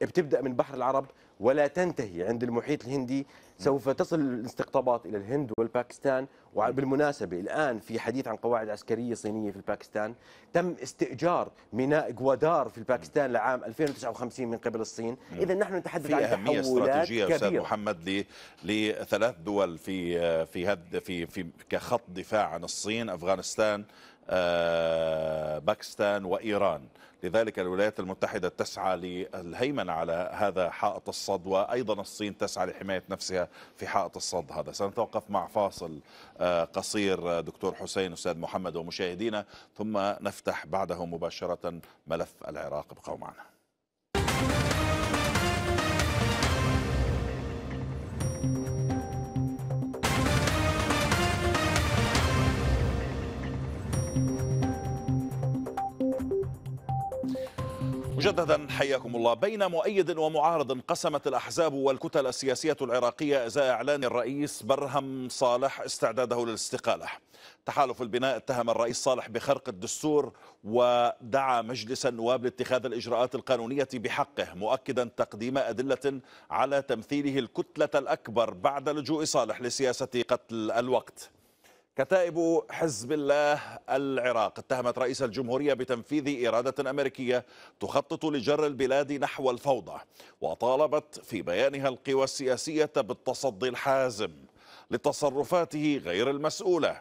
بتبدا من بحر العرب ولا تنتهي عند المحيط الهندي سوف تصل الاستقطابات إلى الهند والباكستان وبالمناسبة الآن في حديث عن قواعد عسكرية صينية في الباكستان تم استئجار ميناء غوادار في الباكستان لعام 2059 من قبل الصين إذا نحن نتحدث عن أهمية استراتيجية أستاذ محمد لثلاث دول في في هد في في كخط دفاع عن الصين أفغانستان آه، باكستان وإيران لذلك الولايات المتحدة تسعى للهيمنة على هذا حائط الصد وأيضا الصين تسعى لحماية نفسها في حائط الصد هذا سنتوقف مع فاصل آه، قصير آه، دكتور حسين أستاذ محمد ومشاهدينا ثم نفتح بعده مباشرة ملف العراق ابقوا معنا مجددا حياكم الله بين مؤيد ومعارض انقسمت الأحزاب والكتل السياسية العراقية إزاء إعلان الرئيس برهم صالح استعداده للاستقالة تحالف البناء اتهم الرئيس صالح بخرق الدستور ودعا مجلس النواب لاتخاذ الإجراءات القانونية بحقه مؤكدا تقديم أدلة على تمثيله الكتلة الأكبر بعد لجوء صالح لسياسة قتل الوقت كتائب حزب الله العراق اتهمت رئيس الجمهورية بتنفيذ إرادة أمريكية تخطط لجر البلاد نحو الفوضى وطالبت في بيانها القوى السياسية بالتصدي الحازم لتصرفاته غير المسؤولة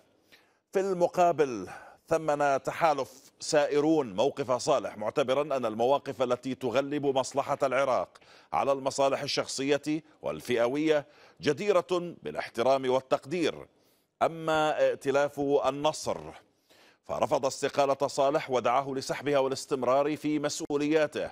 في المقابل ثمن تحالف سائرون موقف صالح معتبرا أن المواقف التي تغلب مصلحة العراق على المصالح الشخصية والفئوية جديرة بالاحترام والتقدير أما ائتلاف النصر فرفض استقالة صالح ودعاه لسحبها والاستمرار في مسؤولياته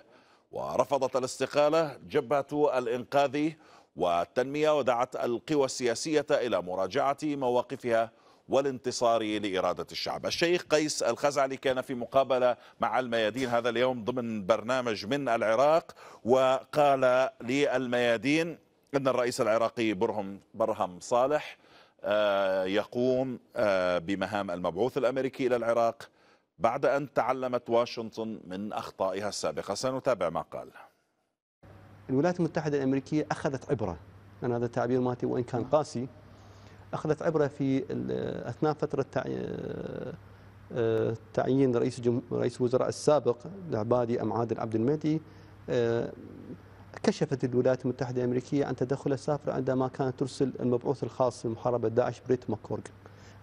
ورفضت الاستقالة جبهة الإنقاذ والتنمية ودعت القوى السياسية إلى مراجعة مواقفها والانتصار لإرادة الشعب الشيخ قيس الخزعلي كان في مقابلة مع الميادين هذا اليوم ضمن برنامج من العراق وقال للميادين أن الرئيس العراقي برهم, برهم صالح آه، يقوم آه، بمهام المبعوث الامريكي الى العراق بعد ان تعلمت واشنطن من اخطائها السابقه سنتابع ما قال الولايات المتحده الامريكيه اخذت عبره انا هذا التعبير مالتي وان كان نعم. قاسي اخذت عبره في آه، اثناء فتره تعيين رئيس رئيس الوزراء السابق العبادي ام عادل عبد المهدي كشفت الولايات المتحدة الأمريكية عن تدخل السافر عندما كانت ترسل المبعوث الخاص لمحاربة داعش بريت ماكورغ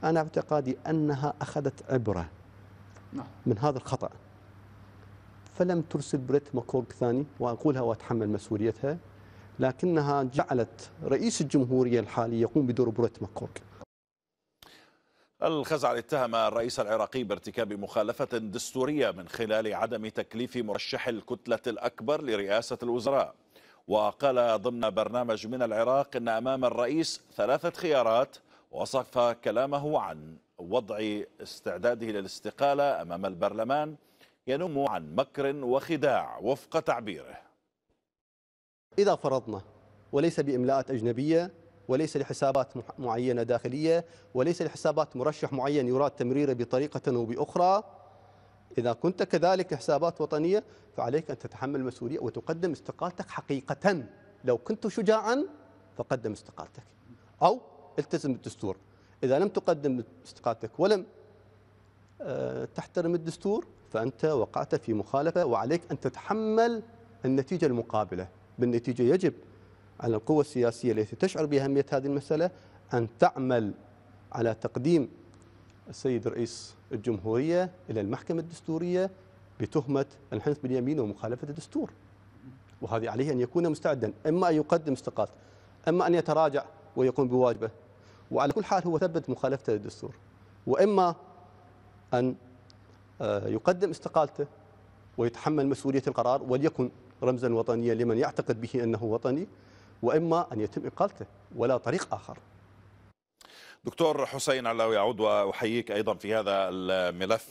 أنا اعتقادي أنها أخذت عبرة نعم. من هذا الخطأ فلم ترسل بريت ماكورغ ثاني وأقولها وأتحمل مسؤوليتها لكنها جعلت رئيس الجمهورية الحالي يقوم بدور بريت ماكورغ الخزعلي اتهم الرئيس العراقي بارتكاب مخالفة دستورية من خلال عدم تكليف مرشح الكتلة الأكبر لرئاسة الوزراء وقال ضمن برنامج من العراق أن أمام الرئيس ثلاثة خيارات وصف كلامه عن وضع استعداده للاستقالة أمام البرلمان ينم عن مكر وخداع وفق تعبيره إذا فرضنا وليس بإملاءات أجنبية وليس لحسابات معينة داخلية وليس لحسابات مرشح معين يراد تمريره بطريقة أو بأخرى إذا كنت كذلك حسابات وطنية فعليك أن تتحمل المسؤولية وتقدم استقالتك حقيقة لو كنت شجاعا فقدم استقالتك أو التزم بالدستور إذا لم تقدم استقالتك ولم آه، تحترم الدستور فأنت وقعت في مخالفة وعليك أن تتحمل النتيجة المقابلة بالنتيجة يجب على القوى السياسية التي تشعر بأهمية هذه المسألة أن تعمل على تقديم السيد رئيس الجمهورية إلى المحكمة الدستورية بتهمة الحنف باليمين ومخالفة الدستور وهذه عليه أن يكون مستعدا إما أن يقدم استقالته أما أن يتراجع ويقوم بواجبه وعلى كل حال هو ثبت مخالفته للدستور وإما أن آه، يقدم استقالته ويتحمل مسؤولية القرار وليكن رمزا وطنيا لمن يعتقد به أنه وطني وإما أن يتم إقالته ولا طريق آخر دكتور حسين علاوي أعود وأحييك أيضا في هذا الملف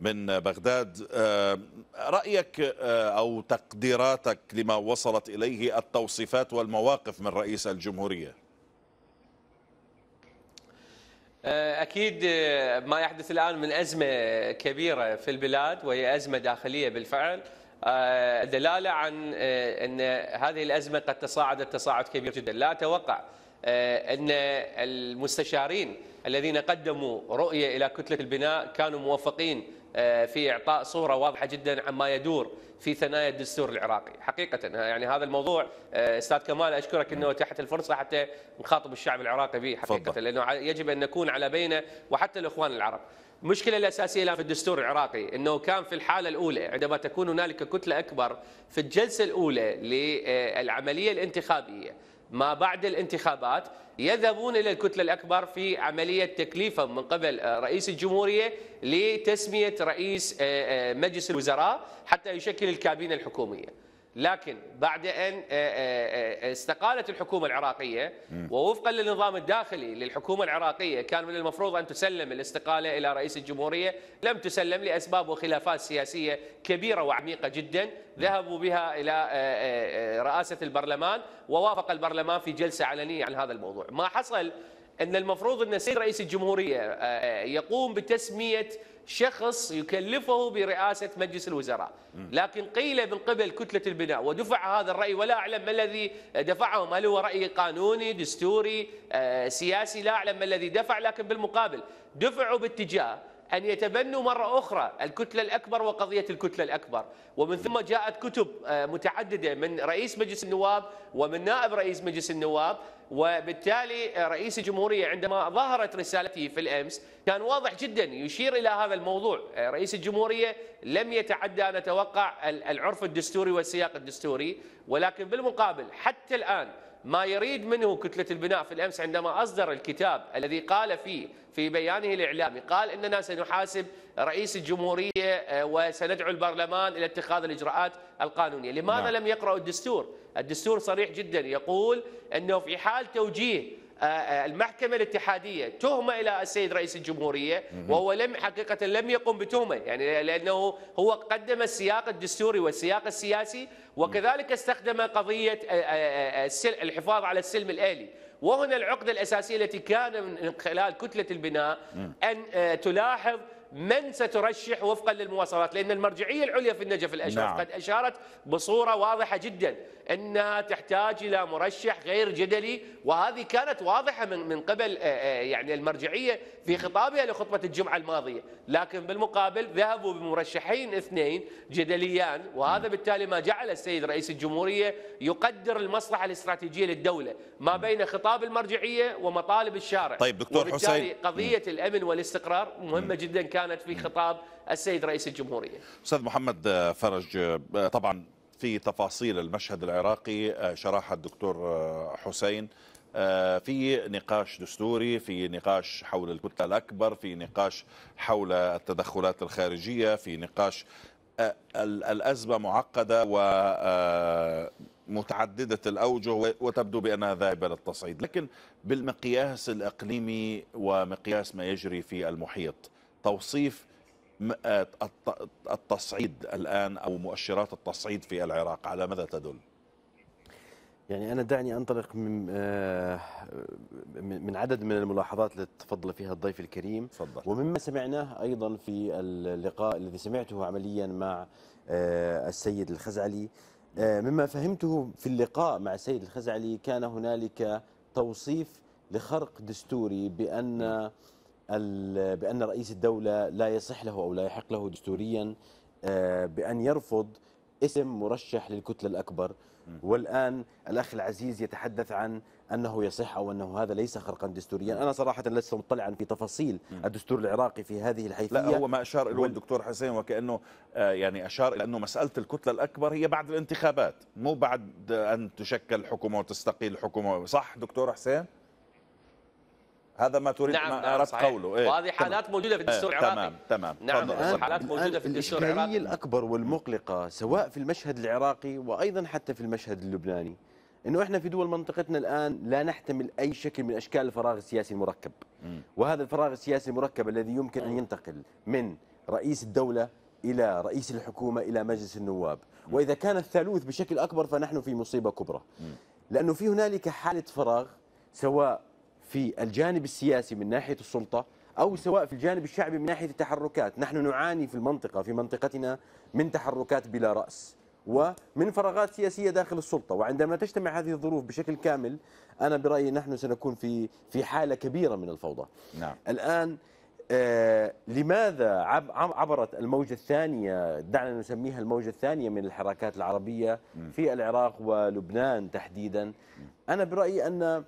من بغداد آه، رأيك آه، أو تقديراتك لما وصلت إليه التوصيفات والمواقف من رئيس الجمهورية آه، أكيد ما يحدث الآن من أزمة كبيرة في البلاد وهي أزمة داخلية بالفعل دلالة عن أن هذه الأزمة قد تصاعدت تصاعد كبير جدا لا أتوقع آه، ان المستشارين الذين قدموا رؤيه الى كتله البناء كانوا موفقين آه، في اعطاء صوره واضحه جدا عما يدور في ثنايا الدستور العراقي، حقيقه يعني هذا الموضوع آه، استاذ كمال اشكرك انه تحت الفرصه حتى نخاطب الشعب العراقي به حقيقه فضل. لانه يجب ان نكون على بينه وحتى الاخوان العرب. المشكله الاساسيه الان في الدستور العراقي انه كان في الحاله الاولى عندما تكون هنالك كتله اكبر في الجلسه الاولى للعمليه الانتخابيه ما بعد الانتخابات يذهبون إلى الكتلة الأكبر في عملية تكليفهم من قبل آه، رئيس الجمهورية لتسمية رئيس آه، آه، مجلس الوزراء حتى يشكل الكابينة الحكومية لكن بعد ان آه، آه، آه، استقالت الحكومه العراقيه ووفقا للنظام الداخلي للحكومه العراقيه كان من المفروض ان تسلم الاستقاله الى رئيس الجمهوريه، لم تسلم لاسباب وخلافات سياسيه كبيره وعميقه جدا، ذهبوا بها الى رئاسه البرلمان ووافق البرلمان في جلسه علنيه عن هذا الموضوع، ما حصل ان المفروض ان السيد رئيس الجمهوريه يقوم بتسميه شخص يكلفه برئاسة مجلس الوزراء لكن قيل من قبل كتلة البناء ودفع هذا الرأي ولا أعلم ما الذي دفعه هل هو رأي قانوني دستوري آه، سياسي لا أعلم ما الذي دفع لكن بالمقابل دفعوا باتجاه أن يتبنوا مرة أخرى الكتلة الأكبر وقضية الكتلة الأكبر ومن ثم جاءت كتب آه، متعددة من رئيس مجلس النواب ومن نائب رئيس مجلس النواب وبالتالي رئيس الجمهورية عندما ظهرت رسالته في الأمس كان واضح جدا يشير إلى هذا الموضوع آه، رئيس الجمهورية لم يتعدى نتوقع العرف الدستوري والسياق الدستوري ولكن بالمقابل حتى الآن ما يريد منه كتلة البناء في الأمس عندما أصدر الكتاب الذي قال فيه في بيانه الإعلامي قال إننا سنحاسب رئيس الجمهورية آه، وسندعو البرلمان إلى اتخاذ الإجراءات القانونية لماذا نعم. لم يقرأوا الدستور؟ الدستور صريح جدا يقول أنه في حال توجيه آه، آه، المحكمة الاتحادية تهمة إلى السيد رئيس الجمهورية وهو لم حقيقة لم يقم بتهمة يعني لأنه هو قدم السياق الدستوري والسياق السياسي وكذلك استخدم قضية آه، الحفاظ على السلم الآلي وهنا العقدة الأساسية التي كان من خلال كتلة البناء أن تلاحظ من سترشح وفقا للمواصفات لأن المرجعية العليا في النجف الأشرف نعم. قد أشارت بصورة واضحة جدا أنها تحتاج إلى مرشح غير جدلي وهذه كانت واضحة من من قبل آه، آه، يعني المرجعية في خطابها لخطبة الجمعة الماضية لكن بالمقابل ذهبوا بمرشحين اثنين جدليان وهذا بالتالي ما جعل السيد رئيس الجمهورية يقدر المصلحة الاستراتيجية للدولة ما بين خطاب المرجعية ومطالب الشارع طيب دكتور حسين قضية الأمن والاستقرار مهمة جدا كانت في خطاب السيد رئيس الجمهورية أستاذ محمد فرج طبعا في تفاصيل المشهد العراقي شرحها الدكتور حسين آه، في نقاش دستوري في نقاش حول الكتلة الأكبر في نقاش حول التدخلات الخارجية في نقاش آه، الأزمة معقدة ومتعددة آه، الأوجه وتبدو بأنها ذاهبة للتصعيد لكن بالمقياس الإقليمي ومقياس ما يجري في المحيط توصيف التصعيد الآن أو مؤشرات التصعيد في العراق على ماذا تدل؟ يعني أنا دعني أنطلق من آه، من عدد من الملاحظات التي تفضل فيها الضيف الكريم فضل. ومما سمعناه أيضا في اللقاء الذي سمعته عمليا مع آه، السيد الخزعلي آه، مما فهمته في اللقاء مع السيد الخزعلي كان هنالك توصيف لخرق دستوري بأن نعم. بأن رئيس الدولة لا يصح له أو لا يحق له دستوريا بأن يرفض اسم مرشح للكتلة الأكبر والآن الأخ العزيز يتحدث عن أنه يصح أو أنه هذا ليس خرقا دستوريا أنا صراحة لست مطلعا في تفاصيل الدستور العراقي في هذه الحيثية لا هو ما أشار إليه الدكتور حسين وكأنه آه، يعني أشار إلى أنه مسألة الكتلة الأكبر هي بعد الانتخابات مو بعد أن تشكل حكومة وتستقيل حكومة صح دكتور حسين؟ هذا ما تريد نعم ما نعم، اردت نعم قوله إيه؟ وهذه حالات موجوده في الدستور إيه، العراقي تمام تمام نعم حالات آه، موجوده في الدستور العراقي الاشكاليه الاكبر والمقلقه سواء في المشهد العراقي وايضا حتى في المشهد اللبناني انه احنا في دول منطقتنا الان لا نحتمل اي شكل من اشكال الفراغ السياسي المركب وهذا الفراغ السياسي المركب الذي يمكن ان ينتقل من رئيس الدوله الى رئيس الحكومه الى مجلس النواب واذا كان الثالوث بشكل اكبر فنحن في مصيبه كبرى لانه في هنالك حاله فراغ سواء في الجانب السياسي من ناحية السلطة أو سواء في الجانب الشعبي من ناحية التحركات نحن نعاني في المنطقة في منطقتنا من تحركات بلا رأس ومن فراغات سياسية داخل السلطة وعندما تجتمع هذه الظروف بشكل كامل أنا برأيي نحن سنكون في في حالة كبيرة من الفوضى نعم. الآن آه، لماذا عبرت الموجة الثانية دعنا نسميها الموجة الثانية من الحركات العربية في العراق ولبنان تحديدا أنا برأيي أن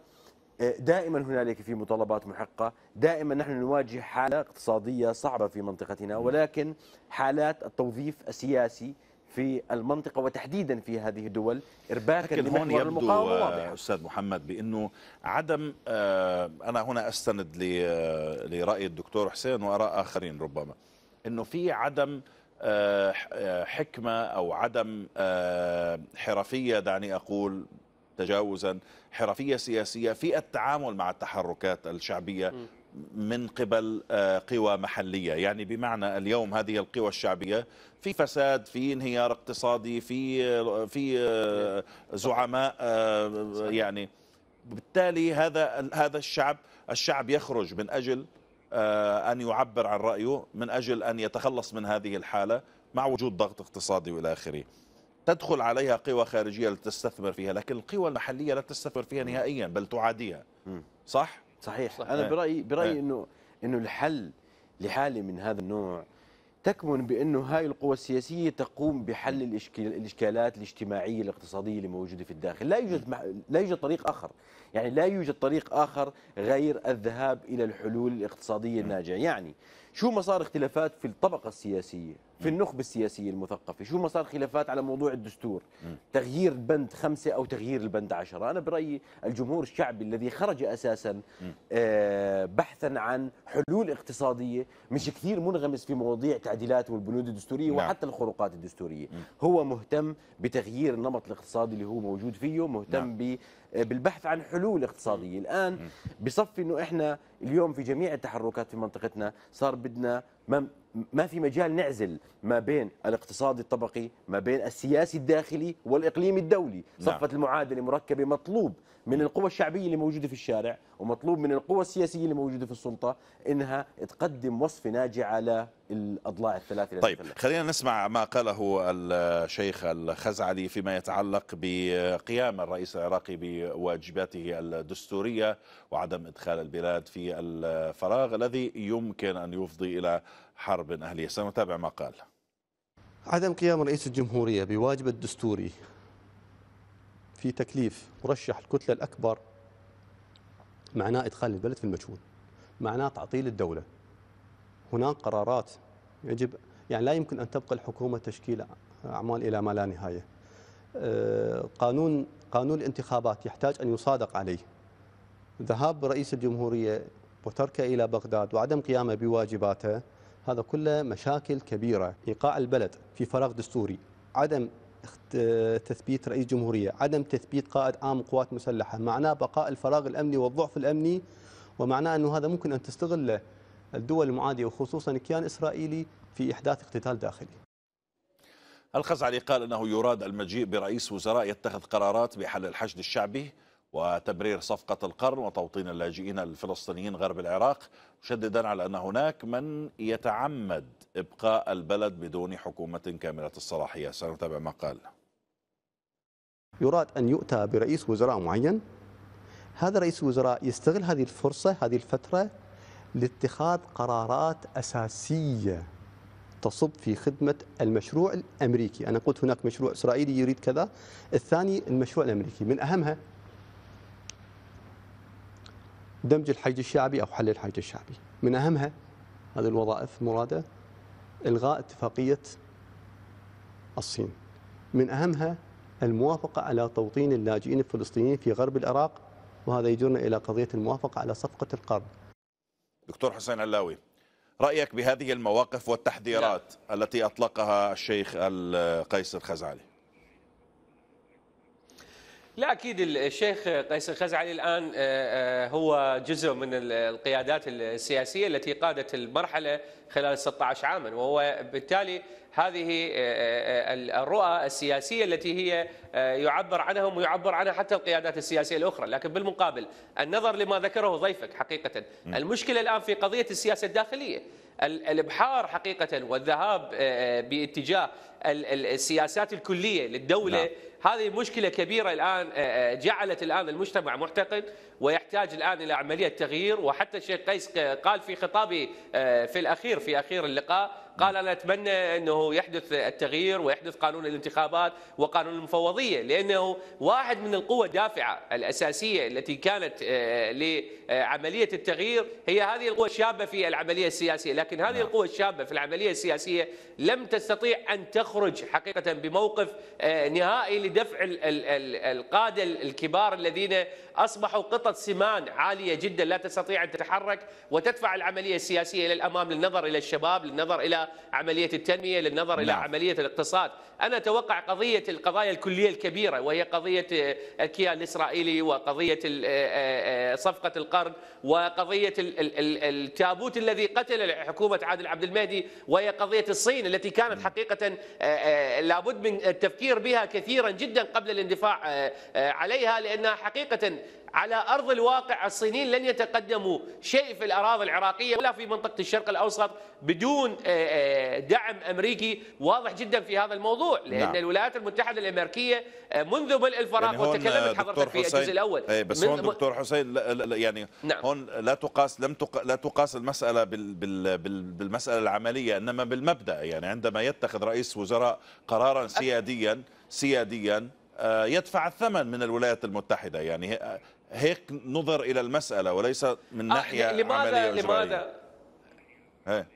دائما هنالك في مطالبات محقة دائما نحن نواجه حالة اقتصادية صعبة في منطقتنا ولكن حالات التوظيف السياسي في المنطقة وتحديدا في هذه الدول إرباكا لكن المقاومه آه، أستاذ محمد بأنه عدم آه، أنا هنا أستند آه، لرأي الدكتور حسين وأراء آخرين ربما أنه في عدم حكمة أو عدم حرفية دعني أقول تجاوزا حرفية سياسية في التعامل مع التحركات الشعبية من قبل آه، قوى محلية يعني بمعنى اليوم هذه القوى الشعبية في فساد في انهيار اقتصادي في في آه، زعماء آه، يعني بالتالي هذا هذا الشعب الشعب يخرج من اجل ان يعبر عن رايه من اجل ان يتخلص من هذه الحاله مع وجود ضغط اقتصادي والى اخره تدخل عليها قوى خارجية لتستثمر فيها لكن القوى المحلية لا تستثمر فيها نهائيا بل تعاديها صح؟ صحيح, صحيح. أنا إيه. برأيي برأيي إيه. أنه أنه الحل لحالة من هذا النوع تكمن بأنه هاي القوى السياسية تقوم بحل الإشكالات الاجتماعية الاقتصادية اللي موجودة في الداخل لا يوجد, لا يوجد طريق آخر يعني لا يوجد طريق آخر غير الذهاب إلى الحلول الاقتصادية الناجعة يعني شو ما صار اختلافات في الطبقة السياسية في النخبة السياسية المثقفة شو ما صار خلافات على موضوع الدستور تغيير بند خمسة أو تغيير البند عشرة أنا برأيي الجمهور الشعبي الذي خرج أساسا آه، بحثا عن حلول اقتصادية مش كثير منغمس في مواضيع تعديلات والبنود الدستورية نعم. وحتى الخروقات الدستورية هو مهتم بتغيير النمط الاقتصادي اللي هو موجود فيه مهتم نعم. آه، بالبحث عن حلول اقتصاديه الان بصفي انه احنا اليوم في جميع التحركات في منطقتنا صار بدنا ما في مجال نعزل ما بين الاقتصاد الطبقي ما بين السياسي الداخلي والإقليم الدولي نعم. صفة نعم. المعادلة مركبة مطلوب من القوى الشعبية اللي موجودة في الشارع ومطلوب من القوى السياسية اللي موجودة في السلطة إنها تقدم وصفة ناجعة على الأضلاع الثلاثة طيب خلينا نسمع ما قاله الشيخ الخزعلي فيما يتعلق بقيام الرئيس العراقي بواجباته الدستورية وعدم إدخال البلاد في الفراغ الذي يمكن أن يفضي إلى حرب أهلية سنتابع ما قال عدم قيام رئيس الجمهورية بواجب الدستوري في تكليف مرشح الكتلة الأكبر معناه إدخال البلد في المجهول معناه تعطيل الدولة هناك قرارات يجب يعني لا يمكن أن تبقى الحكومة تشكيل أعمال إلى ما لا نهاية آه، قانون قانون الانتخابات يحتاج أن يصادق عليه ذهاب رئيس الجمهورية وتركه إلى بغداد وعدم قيامه بواجباته هذا كله مشاكل كبيرة إيقاع البلد في فراغ دستوري عدم تثبيت رئيس جمهورية عدم تثبيت قائد عام قوات مسلحة معناه بقاء الفراغ الأمني والضعف الأمني ومعناه أنه هذا ممكن أن تستغله الدول المعادية وخصوصا كيان إسرائيلي في إحداث اقتتال داخلي الخزعلي قال أنه يراد المجيء برئيس وزراء يتخذ قرارات بحل الحشد الشعبي وتبرير صفقة القرن وتوطين اللاجئين الفلسطينيين غرب العراق مشددا على أن هناك من يتعمد إبقاء البلد بدون حكومة كاملة الصلاحية سنتابع ما قال يراد أن يؤتى برئيس وزراء معين هذا رئيس الوزراء يستغل هذه الفرصة هذه الفترة لاتخاذ قرارات أساسية تصب في خدمة المشروع الأمريكي أنا قلت هناك مشروع إسرائيلي يريد كذا الثاني المشروع الأمريكي من أهمها دمج الحج الشعبي أو حل الحج الشعبي من أهمها هذه الوظائف مراده إلغاء اتفاقية الصين من أهمها الموافقة على توطين اللاجئين الفلسطينيين في غرب العراق وهذا يجرنا إلى قضية الموافقة على صفقة القرن دكتور حسين علاوي رأيك بهذه المواقف والتحذيرات لا. التي أطلقها الشيخ القيس الخزعلي لا اكيد الشيخ قيس الخزعلي الان آه، آه، هو جزء من القيادات السياسيه التي قادت المرحله خلال 16 عاما وهو بالتالي هذه آه، الرؤى السياسيه التي هي يعبر عنهم ويعبر عنها حتى القيادات السياسيه الاخرى، لكن بالمقابل النظر لما ذكره ضيفك حقيقه، المشكله الان في قضيه السياسه الداخليه، الابحار حقيقه والذهاب باتجاه السياسات الكليه للدوله نعم. هذه مشكلة كبيرة الآن آه، آه، جعلت الآن المجتمع محتقن ويحتاج الآن إلى عملية تغيير وحتى الشيخ قيس قال في خطابه آه، في الأخير في أخير اللقاء قال انا اتمنى انه يحدث التغيير ويحدث قانون الانتخابات وقانون المفوضيه لانه واحد من القوى الدافعه الاساسيه التي كانت آه، لعمليه التغيير هي هذه القوى الشابه في العمليه السياسيه، لكن هذه نعم. القوى الشابه في العمليه السياسيه لم تستطيع ان تخرج حقيقه بموقف آه، نهائي لدفع القاده الكبار الذين اصبحوا قطط سمان عاليه جدا لا تستطيع ان تتحرك وتدفع العمليه السياسيه الى الامام للنظر الى الشباب، للنظر الى الى عمليه التنميه للنظر لا. الى نعم. عمليه الاقتصاد أنا أتوقع قضية القضايا الكلية الكبيرة وهي قضية آه، الكيان الإسرائيلي وقضية آه، آه، صفقة القرن وقضية التابوت الذي قتل حكومة عادل عبد المهدي وهي قضية الصين التي كانت حقيقة لابد من التفكير بها كثيرا جدا قبل الاندفاع عليها لأنها حقيقة على ارض الواقع الصينيين لن يتقدموا شيء في الاراضي العراقيه ولا في منطقه الشرق الاوسط بدون دعم امريكي واضح جدا في هذا الموضوع لان نعم. الولايات المتحده الامريكيه آه، منذ ملء الفراغ يعني وتكلمت آه، حضرتك في الجزء الاول أي بس هون دكتور حسين لا لا يعني نعم. هون لا تقاس لم تق... لا تقاس المساله بال... بال... بال... بالمساله العمليه انما بالمبدا يعني عندما يتخذ رئيس وزراء قرارا سياديا سياديا آه، يدفع الثمن من الولايات المتحده يعني هيك نظر الى المساله وليس من ناحيه آه لماذا عمليه لماذا؟ إيه.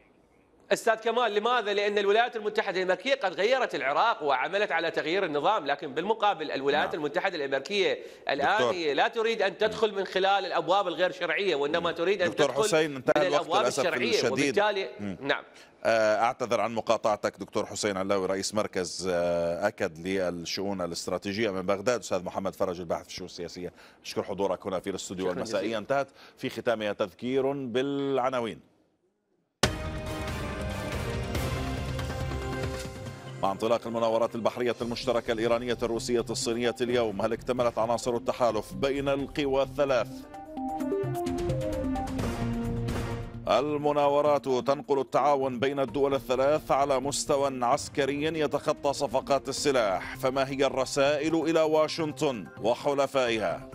استاذ كمال لماذا؟ لان الولايات المتحده الامريكيه قد غيرت العراق وعملت على تغيير النظام، لكن بالمقابل الولايات نعم. المتحده الامريكيه الان هي لا تريد ان تدخل من خلال الابواب الغير شرعيه وانما تريد ان دكتور تدخل حسين من الابواب الشرعيه الشديد. وبالتالي نعم آه، اعتذر عن مقاطعتك دكتور حسين علاوي رئيس مركز آه، اكد للشؤون الاستراتيجيه من بغداد استاذ محمد فرج الباحث في الشؤون السياسيه اشكر حضورك هنا في الاستوديو المسائيه انتهت في ختامها تذكير بالعناوين مع انطلاق المناورات البحرية المشتركة الإيرانية الروسية الصينية اليوم هل اكتملت عناصر التحالف بين القوى الثلاث؟ المناورات تنقل التعاون بين الدول الثلاث على مستوى عسكري يتخطى صفقات السلاح فما هي الرسائل إلى واشنطن وحلفائها؟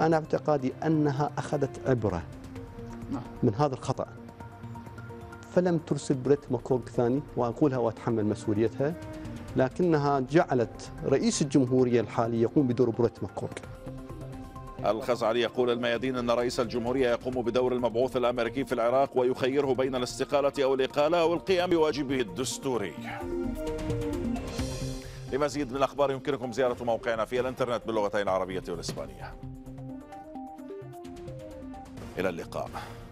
أنا اعتقادي أنها أخذت عبرة نعم. من هذا الخطأ فلم ترسل بريت ماكورغ ثاني وأقولها وأتحمل مسؤوليتها لكنها جعلت رئيس الجمهورية الحالي يقوم بدور بريت ماكورغ الخزعلي يقول الميادين أن رئيس الجمهورية يقوم بدور المبعوث الأمريكي في العراق ويخيره بين الاستقالة أو الإقالة أو القيام بواجبه الدستوري لمزيد من الأخبار يمكنكم زيارة موقعنا في الإنترنت باللغتين العربية والإسبانية إلى اللقاء